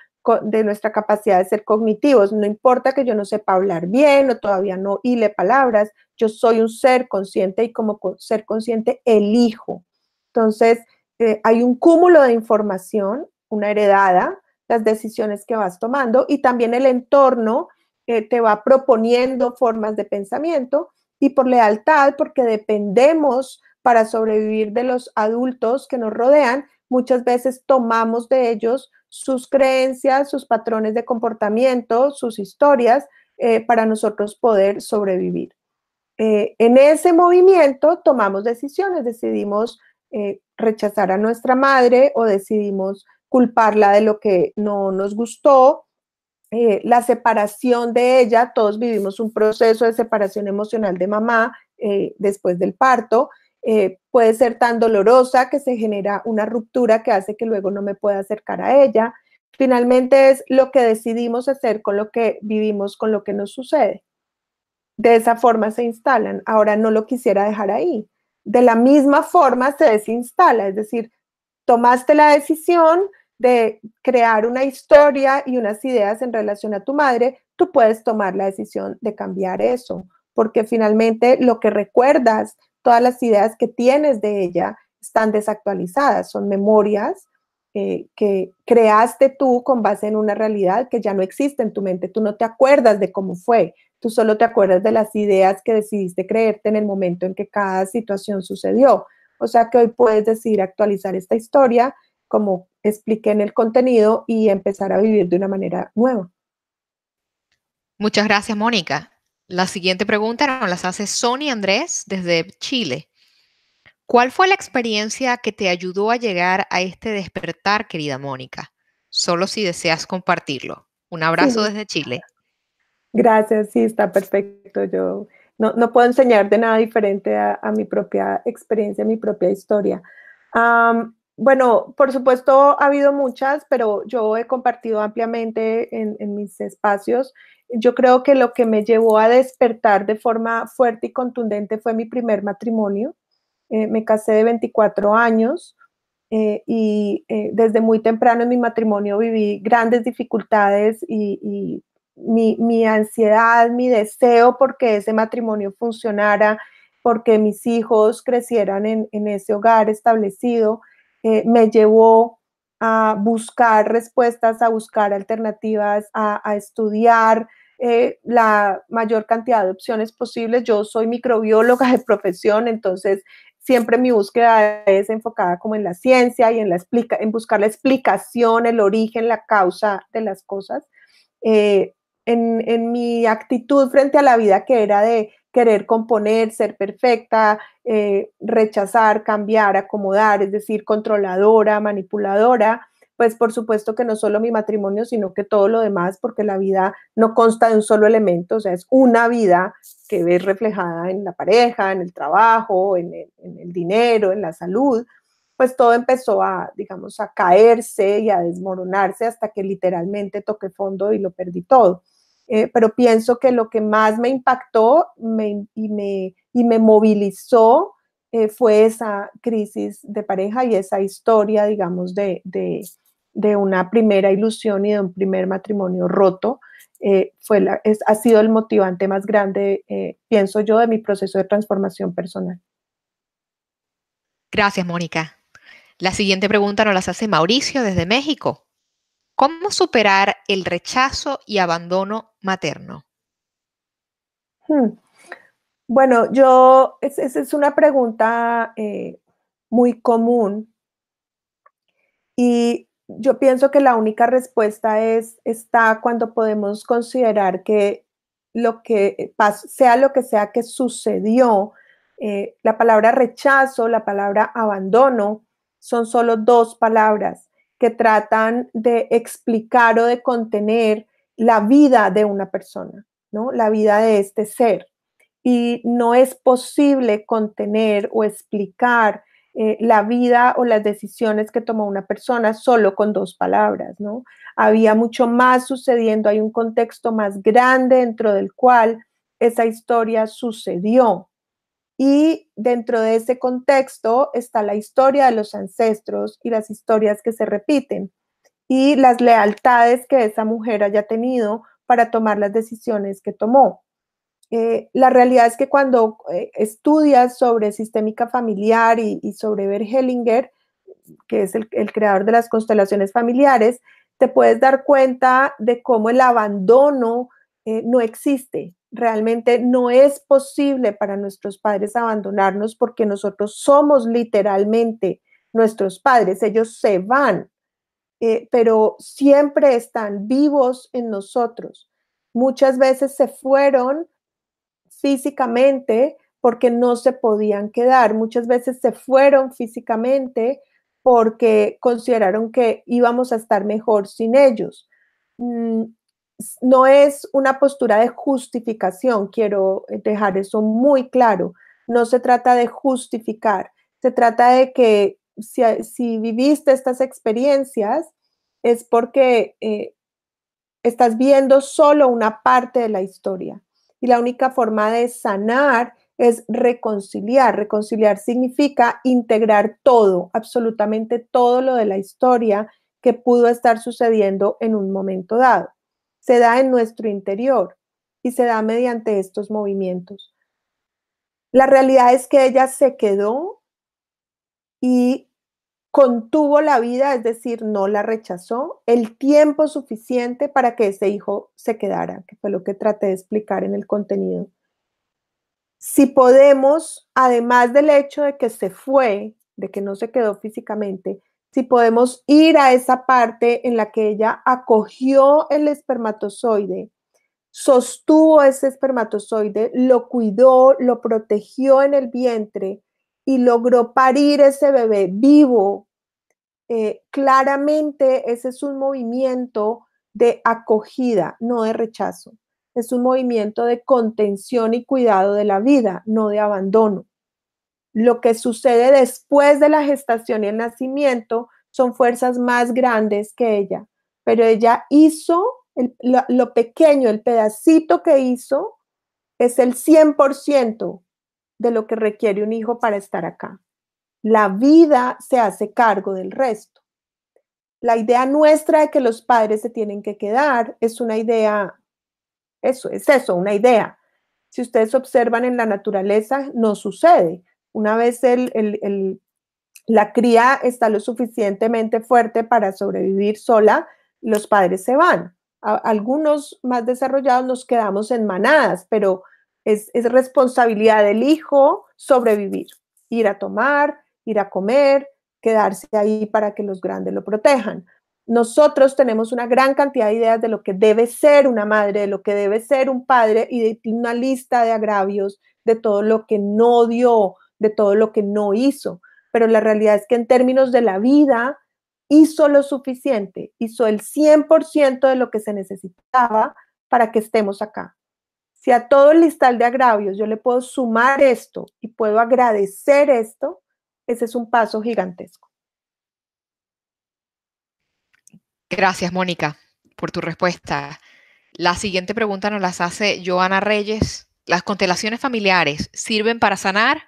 de nuestra capacidad de ser cognitivos. No importa que yo no sepa hablar bien o todavía no hile palabras, yo soy un ser consciente y como ser consciente elijo. Entonces, eh, hay un cúmulo de información, una heredada, las decisiones que vas tomando y también el entorno eh, te va proponiendo formas de pensamiento y por lealtad, porque dependemos para sobrevivir de los adultos que nos rodean, muchas veces tomamos de ellos sus creencias, sus patrones de comportamiento, sus historias, eh, para nosotros poder sobrevivir. en ese movimiento tomamos decisiones, decidimos rechazar a nuestra madre o decidimos culparla de lo que no nos gustó. Eh, la separación de ella, todos vivimos un proceso de separación emocional de mamá eh, después del parto, eh, puede ser tan dolorosa que se genera una ruptura que hace que luego no me pueda acercar a ella. Finalmente es lo que decidimos hacer con lo que vivimos, con lo que nos sucede. De esa forma se instalan. Ahora no lo quisiera dejar ahí de la misma forma se desinstala, es decir, tomaste la decisión de crear una historia y unas ideas en relación a tu madre, tú puedes tomar la decisión de cambiar eso, porque finalmente lo que recuerdas, todas las ideas que tienes de ella están desactualizadas, son memorias eh, que creaste tú con base en una realidad que ya no existe en tu mente, tú no te acuerdas de cómo fue, Tú solo te acuerdas de las ideas que decidiste creerte en el momento en que cada situación sucedió. O sea que hoy puedes decidir actualizar esta historia, como expliqué en el contenido, y empezar a vivir de una manera nueva. Muchas gracias, Mónica. La siguiente pregunta nos las hace Sony Andrés desde Chile. ¿Cuál fue la experiencia que te ayudó a llegar a este despertar, querida Mónica? Solo si deseas compartirlo. Un abrazo desde Chile. Gracias, sí, está perfecto. Yo no, puedo enseñar de nada diferente a, mi propia experiencia, a mi propia historia. bueno, por supuesto ha habido muchas, pero yo he compartido ampliamente en, mis espacios. Yo creo que lo que me llevó a despertar de forma fuerte y contundente fue mi primer matrimonio. Eh, me casé de 24 años eh, y eh, desde muy temprano en mi matrimonio viví grandes dificultades y mi, mi ansiedad, mi deseo porque ese matrimonio funcionara, porque mis hijos crecieran en, en ese hogar establecido, eh, me llevó a buscar respuestas, a buscar alternativas, a, a estudiar eh, la mayor cantidad de opciones posibles. Yo soy microbióloga de profesión, entonces siempre mi búsqueda es enfocada como en la ciencia y en, la explica en buscar la explicación, el origen, la causa de las cosas. Eh, en, en, mi actitud frente a la vida que era de querer componer, ser perfecta, eh, rechazar, cambiar, acomodar, es decir, controladora, manipuladora, pues por supuesto que no solo mi matrimonio, sino que todo lo demás, porque la vida no consta de un solo elemento, o sea, es una vida que ves reflejada en la pareja, en el trabajo, en el, en el dinero, en la salud, pues todo empezó a, digamos, a caerse y a desmoronarse hasta que literalmente toqué fondo y lo perdí todo. Eh, pero pienso que lo que más me impactó y, me, movilizó eh, fue esa crisis de pareja y esa historia, digamos, de, una primera ilusión y de un primer matrimonio roto. Eh, fue ha sido el motivante más grande, pienso yo, de mi proceso de transformación personal. Gracias, Mónica. La siguiente pregunta nos la hace Mauricio desde México. ¿Cómo superar el rechazo y abandono materno? Hmm. Bueno, yo, esa es, una pregunta eh, muy común y yo pienso que la única respuesta es, está cuando podemos considerar que lo que sea lo que sea que sucedió, eh, la palabra rechazo, la palabra abandono, son solo dos palabras que tratan de explicar o de contener la vida de una persona, ¿no? La vida de este ser. Y no es posible contener o explicar eh, la vida o las decisiones que tomó una persona solo con dos palabras, ¿no? Había mucho más sucediendo, hay un contexto más grande dentro del cual esa historia sucedió. Y dentro de ese contexto está la historia de los ancestros y las historias que se repiten y las lealtades que esa mujer haya tenido para tomar las decisiones que tomó. Eh, la realidad es que cuando eh, estudias sobre sistémica familiar y, sobre Bert que es el, creador de las constelaciones familiares, te puedes dar cuenta de cómo el abandono eh, no existe. Realmente no es posible para nuestros padres abandonarnos porque nosotros somos literalmente nuestros padres. Ellos se van, eh, pero siempre están vivos en nosotros. Muchas veces se fueron físicamente porque no se podían quedar, muchas veces se fueron físicamente porque consideraron que íbamos a estar mejor sin ellos. Mm, no es una postura de justificación, quiero eh, dejar eso muy claro. No se trata de justificar, se trata de que si, viviste estas experiencias, es porque eh, estás viendo solo una parte de la historia. Y la única forma de sanar es reconciliar. Reconciliar significa integrar todo, absolutamente todo lo de la historia que pudo estar sucediendo en un momento dado. Se da en nuestro interior y se da mediante estos movimientos. La realidad es que ella se quedó y contuvo la vida, es decir, no la rechazó, el tiempo suficiente para que ese hijo se quedara, que fue lo que traté de explicar en el contenido. Si podemos, además del hecho de que se fue, de que no se quedó físicamente, si podemos ir a esa parte en la que ella acogió el espermatozoide, sostuvo ese espermatozoide, lo cuidó, lo protegió en el vientre, y logró parir ese bebé vivo, eh, claramente ese es un movimiento de acogida, no de rechazo. Es un movimiento de contención y cuidado de la vida, no de abandono. Lo que sucede después de la gestación y el nacimiento son fuerzas más grandes que ella, pero ella hizo lo, lo, pequeño, el pedacito que hizo es el 100% de lo que requiere un hijo para estar acá. La vida se hace cargo del resto. La idea nuestra de que los padres se tienen que quedar es una idea, eso es eso, una idea. Si ustedes observan en la naturaleza, no sucede. Una vez el, la cría está lo suficientemente fuerte para sobrevivir sola, los padres se van. algunos más desarrollados nos quedamos en manadas, pero es, responsabilidad del hijo sobrevivir, ir a tomar, ir a comer, quedarse ahí para que los grandes lo protejan. Nosotros tenemos una gran cantidad de ideas de lo que debe ser una madre, de lo que debe ser un padre y de una lista de agravios, de todo lo que no dio, de todo lo que no hizo. Pero la realidad es que en términos de la vida hizo lo suficiente, hizo el 100% de lo que se necesitaba para que estemos acá. Si a todo el listal de agravios yo le puedo sumar esto y puedo agradecer esto, ese es un paso gigantesco. Gracias, Mónica, por tu respuesta. La siguiente pregunta nos las hace Joana Reyes. ¿Las constelaciones familiares sirven para sanar?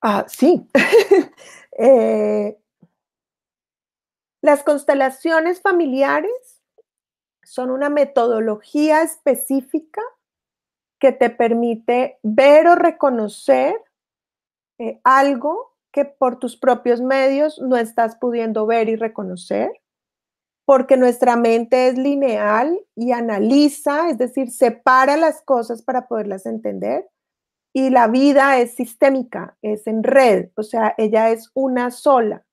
Ah, sí. Eh, las constelaciones familiares son una metodología específica que te permite ver o reconocer eh, algo que por tus propios medios no estás pudiendo ver y reconocer, porque nuestra mente es lineal y analiza, es decir, separa las cosas para poderlas entender, y la vida es sistémica, es en red, o sea, ella es una sola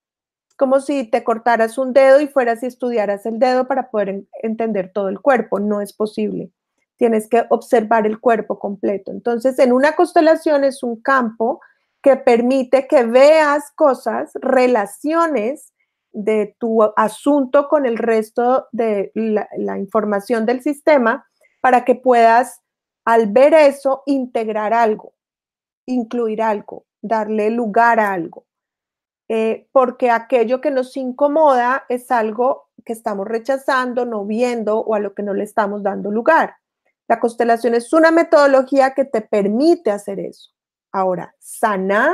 como si te cortaras un dedo y fueras y estudiaras el dedo para poder entender todo el cuerpo. No es posible. Tienes que observar el cuerpo completo. Entonces, en una constelación es un campo que permite que veas cosas, relaciones de tu asunto con el resto de la información del sistema para que puedas, al ver eso, integrar algo, incluir algo, darle lugar a algo. Eh, porque aquello que nos incomoda es algo que estamos rechazando, no viendo o a lo que no le estamos dando lugar. La constelación es una metodología que te permite hacer eso. Ahora, sanar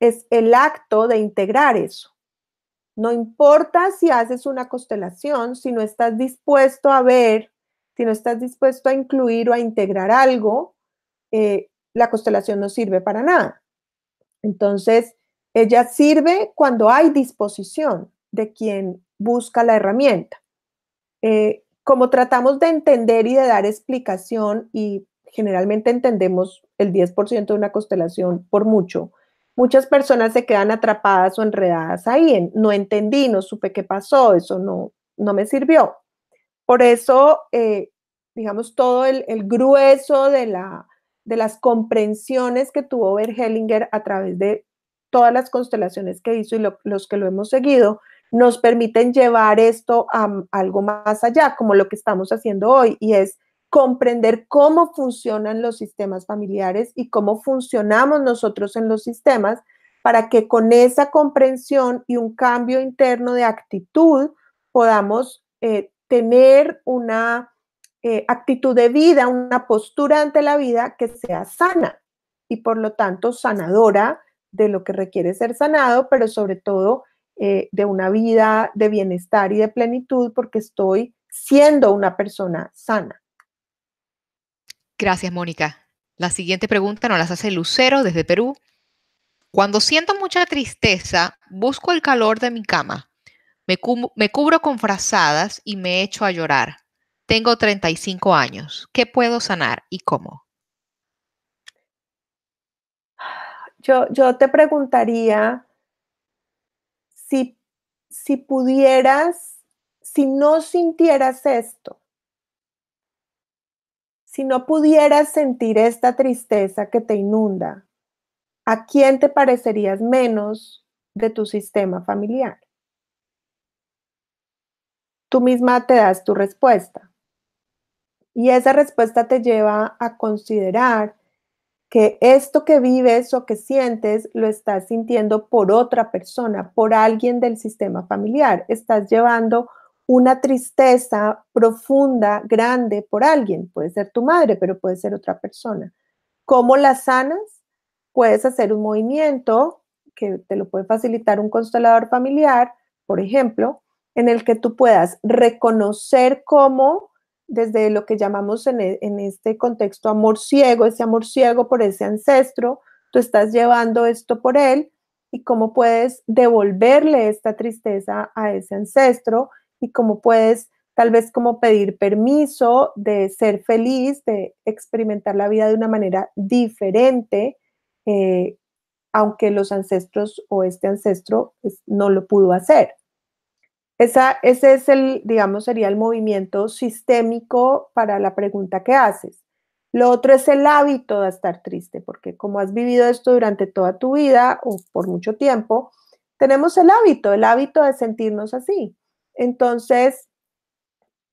es el acto de integrar eso. No importa si haces una constelación, si no estás dispuesto a ver, si no estás dispuesto a incluir o a integrar algo, eh, la constelación no sirve para nada. Entonces, ella sirve cuando hay disposición de quien busca la herramienta. Eh, como tratamos de entender y de dar explicación, y generalmente entendemos el 10% de una constelación por mucho, muchas personas se quedan atrapadas o enredadas ahí en no entendí, no supe qué pasó, eso no, no me sirvió. Por eso, eh, digamos, todo el, grueso de, la, de las comprensiones que tuvo Bert Hellinger a través de todas las constelaciones que hizo y los que lo hemos seguido, nos permiten llevar esto a, mm, algo más allá, como lo que estamos haciendo hoy, y es comprender cómo funcionan los sistemas familiares y cómo funcionamos nosotros en los sistemas para que con esa comprensión y un cambio interno de actitud podamos eh, tener una eh, actitud de vida, una postura ante la vida que sea sana y por lo tanto sanadora de lo que requiere ser sanado, pero sobre todo eh, de una vida de bienestar y de plenitud porque estoy siendo una persona sana. Gracias, Mónica. La siguiente pregunta nos las hace Lucero desde Perú. Cuando siento mucha tristeza, busco el calor de mi cama. Me, me cubro con frazadas y me echo a llorar. Tengo 35 años. ¿Qué puedo sanar y cómo? Yo, te preguntaría si, si pudieras, si no sintieras esto, si no pudieras sentir esta tristeza que te inunda, ¿a quién te parecerías menos de tu sistema familiar? Tú misma te das tu respuesta. Y esa respuesta te lleva a considerar que esto que vives o que sientes lo estás sintiendo por otra persona, por alguien del sistema familiar. Estás llevando una tristeza profunda, grande por alguien. Puede ser tu madre, pero puede ser otra persona. ¿Cómo la sanas? Puedes hacer un movimiento que te lo puede facilitar un constelador familiar, por ejemplo, en el que tú puedas reconocer cómo desde lo que llamamos e, en, este contexto amor ciego, ese amor ciego por ese ancestro, tú estás llevando esto por él y cómo puedes devolverle esta tristeza a ese ancestro y cómo puedes tal vez como pedir permiso de ser feliz, de experimentar la vida de una manera diferente, eh, aunque los ancestros o este ancestro pues, no lo pudo hacer. Esa, ese es el, digamos, sería el movimiento sistémico para la pregunta que haces. Lo otro es el hábito de estar triste, porque como has vivido esto durante toda tu vida o por mucho tiempo, tenemos el hábito, el hábito de sentirnos así. Entonces,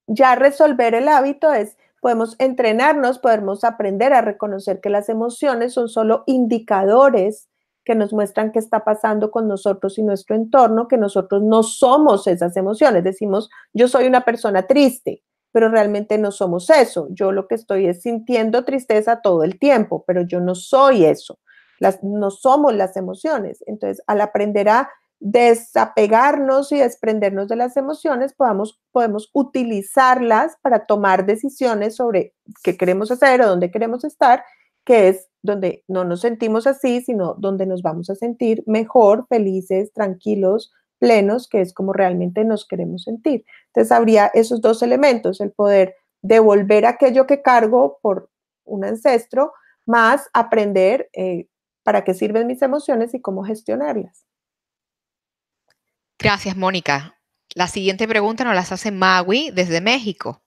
ya resolver el hábito es, podemos entrenarnos, podemos aprender a reconocer que las emociones son solo indicadores que nos muestran qué está pasando con nosotros y nuestro entorno, que nosotros no somos esas emociones. Decimos, yo soy una persona triste, pero realmente no somos eso. Yo lo que estoy es sintiendo tristeza todo el tiempo, pero yo no soy eso. Las, no somos las emociones. Entonces, al aprender a desapegarnos y desprendernos de las emociones, podamos, podemos utilizarlas para tomar decisiones sobre qué queremos hacer o dónde queremos estar, que es donde no nos sentimos así, sino donde nos vamos a sentir mejor, felices, tranquilos, plenos, que es como realmente nos queremos sentir. Entonces habría esos dos elementos, el poder devolver aquello que cargo por un ancestro, más aprender eh, para qué sirven mis emociones y cómo gestionarlas. Gracias, Mónica. La siguiente pregunta nos las hace Magui desde México.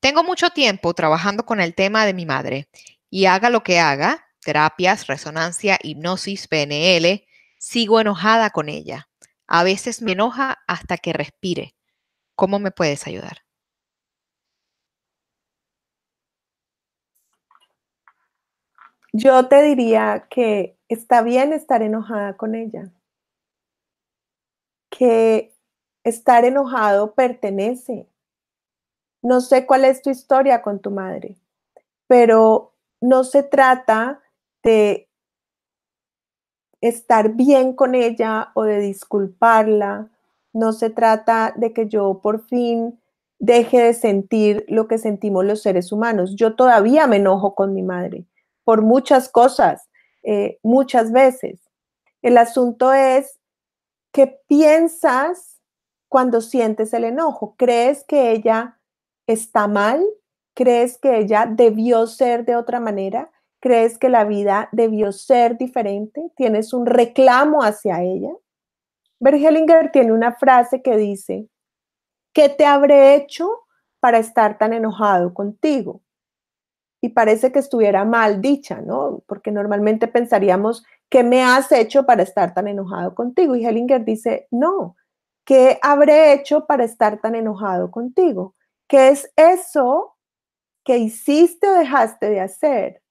Tengo mucho tiempo trabajando con el tema de mi madre y haga lo que haga, terapias, resonancia, hipnosis, PNL, sigo enojada con ella. A veces me enoja hasta que respire. ¿Cómo me puedes ayudar? Yo te diría que está bien estar enojada con ella, que estar enojado pertenece. No sé cuál es tu historia con tu madre, pero no se trata de estar bien con ella o de disculparla, no se trata de que yo por fin deje de sentir lo que sentimos los seres humanos. Yo todavía me enojo con mi madre por muchas cosas, eh, muchas veces. El asunto es qué piensas cuando sientes el enojo. ¿Crees que ella está mal? ¿Crees que ella debió ser de otra manera? ¿Crees que la vida debió ser diferente? ¿Tienes un reclamo hacia ella? Bergelinger tiene una frase que dice, ¿qué te habré hecho para estar tan enojado contigo? Y parece que estuviera mal dicha, ¿no? Porque normalmente pensaríamos, ¿qué me has hecho para estar tan enojado contigo? Y Hellinger dice, no, ¿qué habré hecho para estar tan enojado contigo? ¿Qué es eso que hiciste o dejaste de hacer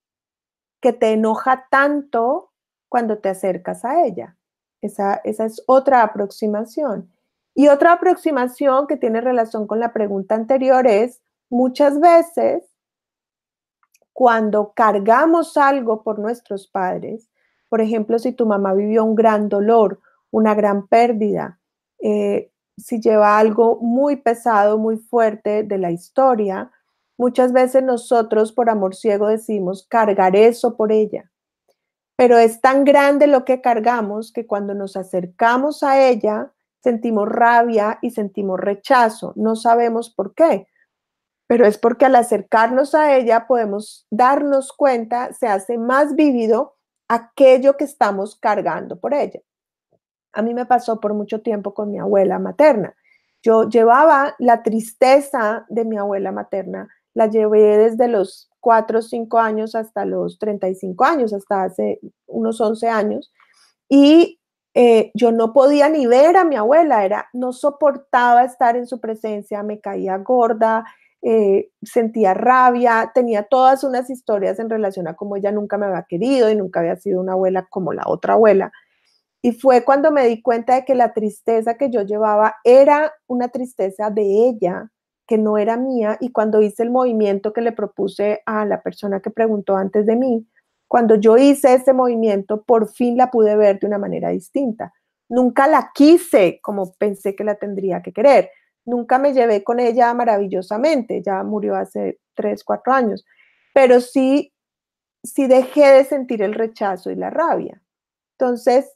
que te enoja tanto cuando te acercas a ella. Esa, es otra aproximación. Y otra aproximación que tiene relación con la pregunta anterior es, muchas veces, cuando cargamos algo por nuestros padres, por ejemplo, si tu mamá vivió un gran dolor, una gran pérdida, eh, si lleva algo muy pesado, muy fuerte de la historia, Muchas veces nosotros por amor ciego decimos, cargar eso por ella. Pero es tan grande lo que cargamos que cuando nos acercamos a ella, sentimos rabia y sentimos rechazo. No sabemos por qué, pero es porque al acercarnos a ella podemos darnos cuenta, se hace más vívido aquello que estamos cargando por ella. A mí me pasó por mucho tiempo con mi abuela materna. Yo llevaba la tristeza de mi abuela materna la llevé desde los 4 o 5 años hasta los 35 años, hasta hace unos 11 años. Y eh, yo no podía ni ver a mi abuela, era, no soportaba estar en su presencia, me caía gorda, eh, sentía rabia, tenía todas unas historias en relación a cómo ella nunca me había querido y nunca había sido una abuela como la otra abuela. Y fue cuando me di cuenta de que la tristeza que yo llevaba era una tristeza de ella, que no era mía y cuando hice el movimiento que le propuse a la persona que preguntó antes de mí, cuando yo hice ese movimiento, por fin la pude ver de una manera distinta. Nunca la quise como pensé que la tendría que querer. Nunca me llevé con ella maravillosamente. Ya murió hace 3, 4 años. Pero sí, sí dejé de sentir el rechazo y la rabia. Entonces,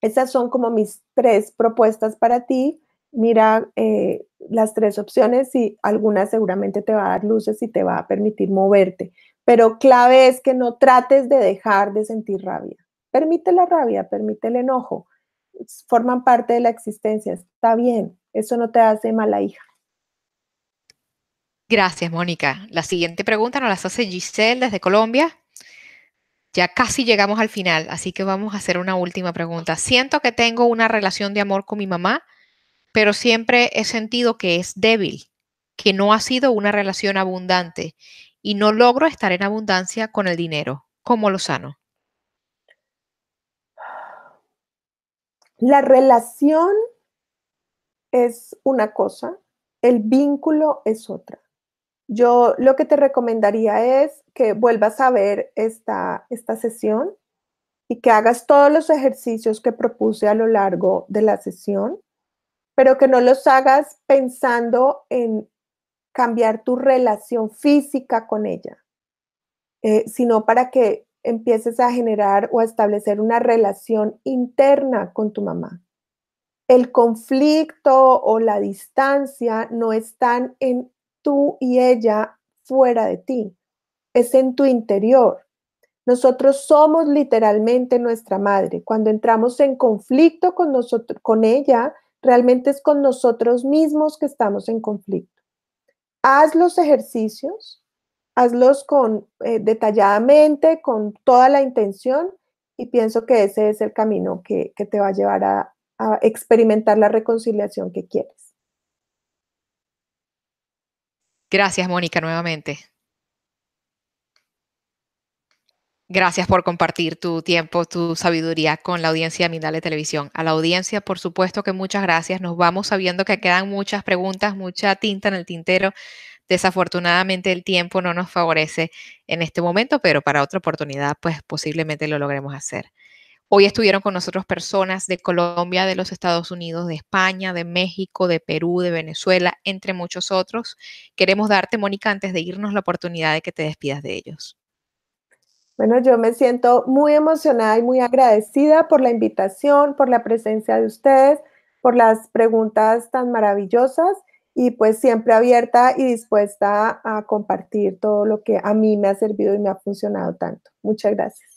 esas son como mis tres propuestas para ti mira eh, las tres opciones y alguna seguramente te va a dar luces y te va a permitir moverte. Pero clave es que no trates de dejar de sentir rabia. Permite la rabia, permite el enojo. Forman parte de la existencia. Está bien. Eso no te hace mala hija. Gracias, Mónica. La siguiente pregunta nos la hace Giselle desde Colombia. Ya casi llegamos al final, así que vamos a hacer una última pregunta. Siento que tengo una relación de amor con mi mamá, pero siempre he sentido que es débil, que no ha sido una relación abundante y no logro estar en abundancia con el dinero. ¿Cómo lo sano? La relación es una cosa, el vínculo es otra. Yo lo que te recomendaría es que vuelvas a ver esta, esta sesión y que hagas todos los ejercicios que propuse a lo largo de la sesión pero que no los hagas pensando en cambiar tu relación física con ella, eh, sino para que empieces a generar o a establecer una relación interna con tu mamá. El conflicto o la distancia no están en tú y ella fuera de ti, es en tu interior. Nosotros somos literalmente nuestra madre. Cuando entramos en conflicto con, nosotros, con ella, Realmente es con nosotros mismos que estamos en conflicto. Haz los ejercicios, hazlos con, eh, detalladamente, con toda la intención y pienso que ese es el camino que, te va a llevar a, a experimentar la reconciliación que quieres. Gracias, Mónica, nuevamente. Gracias por compartir tu tiempo, tu sabiduría con la audiencia de Mindale Televisión. A la audiencia, por supuesto que muchas gracias. Nos vamos sabiendo que quedan muchas preguntas, mucha tinta en el tintero. Desafortunadamente el tiempo no nos favorece en este momento, pero para otra oportunidad, pues posiblemente lo logremos hacer. Hoy estuvieron con nosotros personas de Colombia, de los Estados Unidos, de España, de México, de Perú, de Venezuela, entre muchos otros. Queremos darte, Mónica, antes de irnos, la oportunidad de que te despidas de ellos. Bueno, yo me siento muy emocionada y muy agradecida por la invitación, por la presencia de ustedes, por las preguntas tan maravillosas y pues siempre abierta y dispuesta a compartir todo lo que a mí me ha servido y me ha funcionado tanto. Muchas gracias.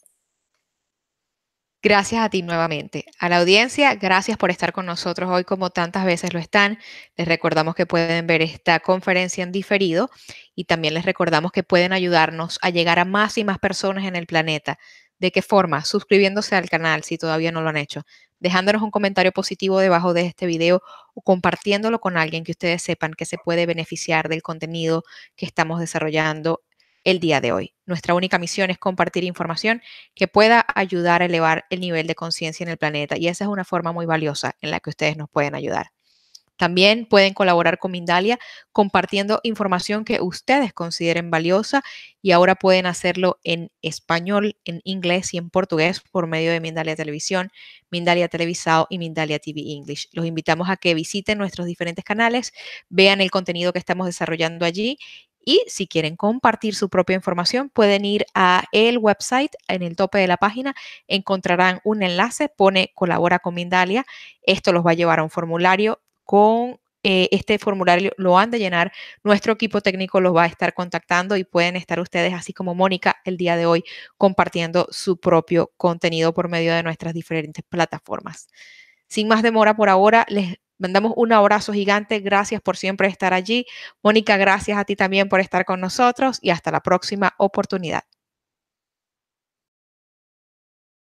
Gracias a ti nuevamente. A la audiencia, gracias por estar con nosotros hoy como tantas veces lo están. Les recordamos que pueden ver esta conferencia en diferido y también les recordamos que pueden ayudarnos a llegar a más y más personas en el planeta. ¿De qué forma? Suscribiéndose al canal si todavía no lo han hecho, dejándonos un comentario positivo debajo de este video o compartiéndolo con alguien que ustedes sepan que se puede beneficiar del contenido que estamos desarrollando el día de hoy. Nuestra única misión es compartir información que pueda ayudar a elevar el nivel de conciencia en el planeta y esa es una forma muy valiosa en la que ustedes nos pueden ayudar. También pueden colaborar con Mindalia compartiendo información que ustedes consideren valiosa y ahora pueden hacerlo en español, en inglés y en portugués por medio de Mindalia Televisión, Mindalia Televisado y Mindalia TV English. Los invitamos a que visiten nuestros diferentes canales, vean el contenido que estamos desarrollando allí y si quieren compartir su propia información, pueden ir a el website, en el tope de la página encontrarán un enlace, pone colabora con Mindalia. Esto los va a llevar a un formulario con eh, este formulario lo han de llenar. Nuestro equipo técnico los va a estar contactando y pueden estar ustedes, así como Mónica, el día de hoy compartiendo su propio contenido por medio de nuestras diferentes plataformas. Sin más demora por ahora, les Mandamos un abrazo gigante. Gracias por siempre estar allí. Mónica, gracias a ti también por estar con nosotros y hasta la próxima oportunidad.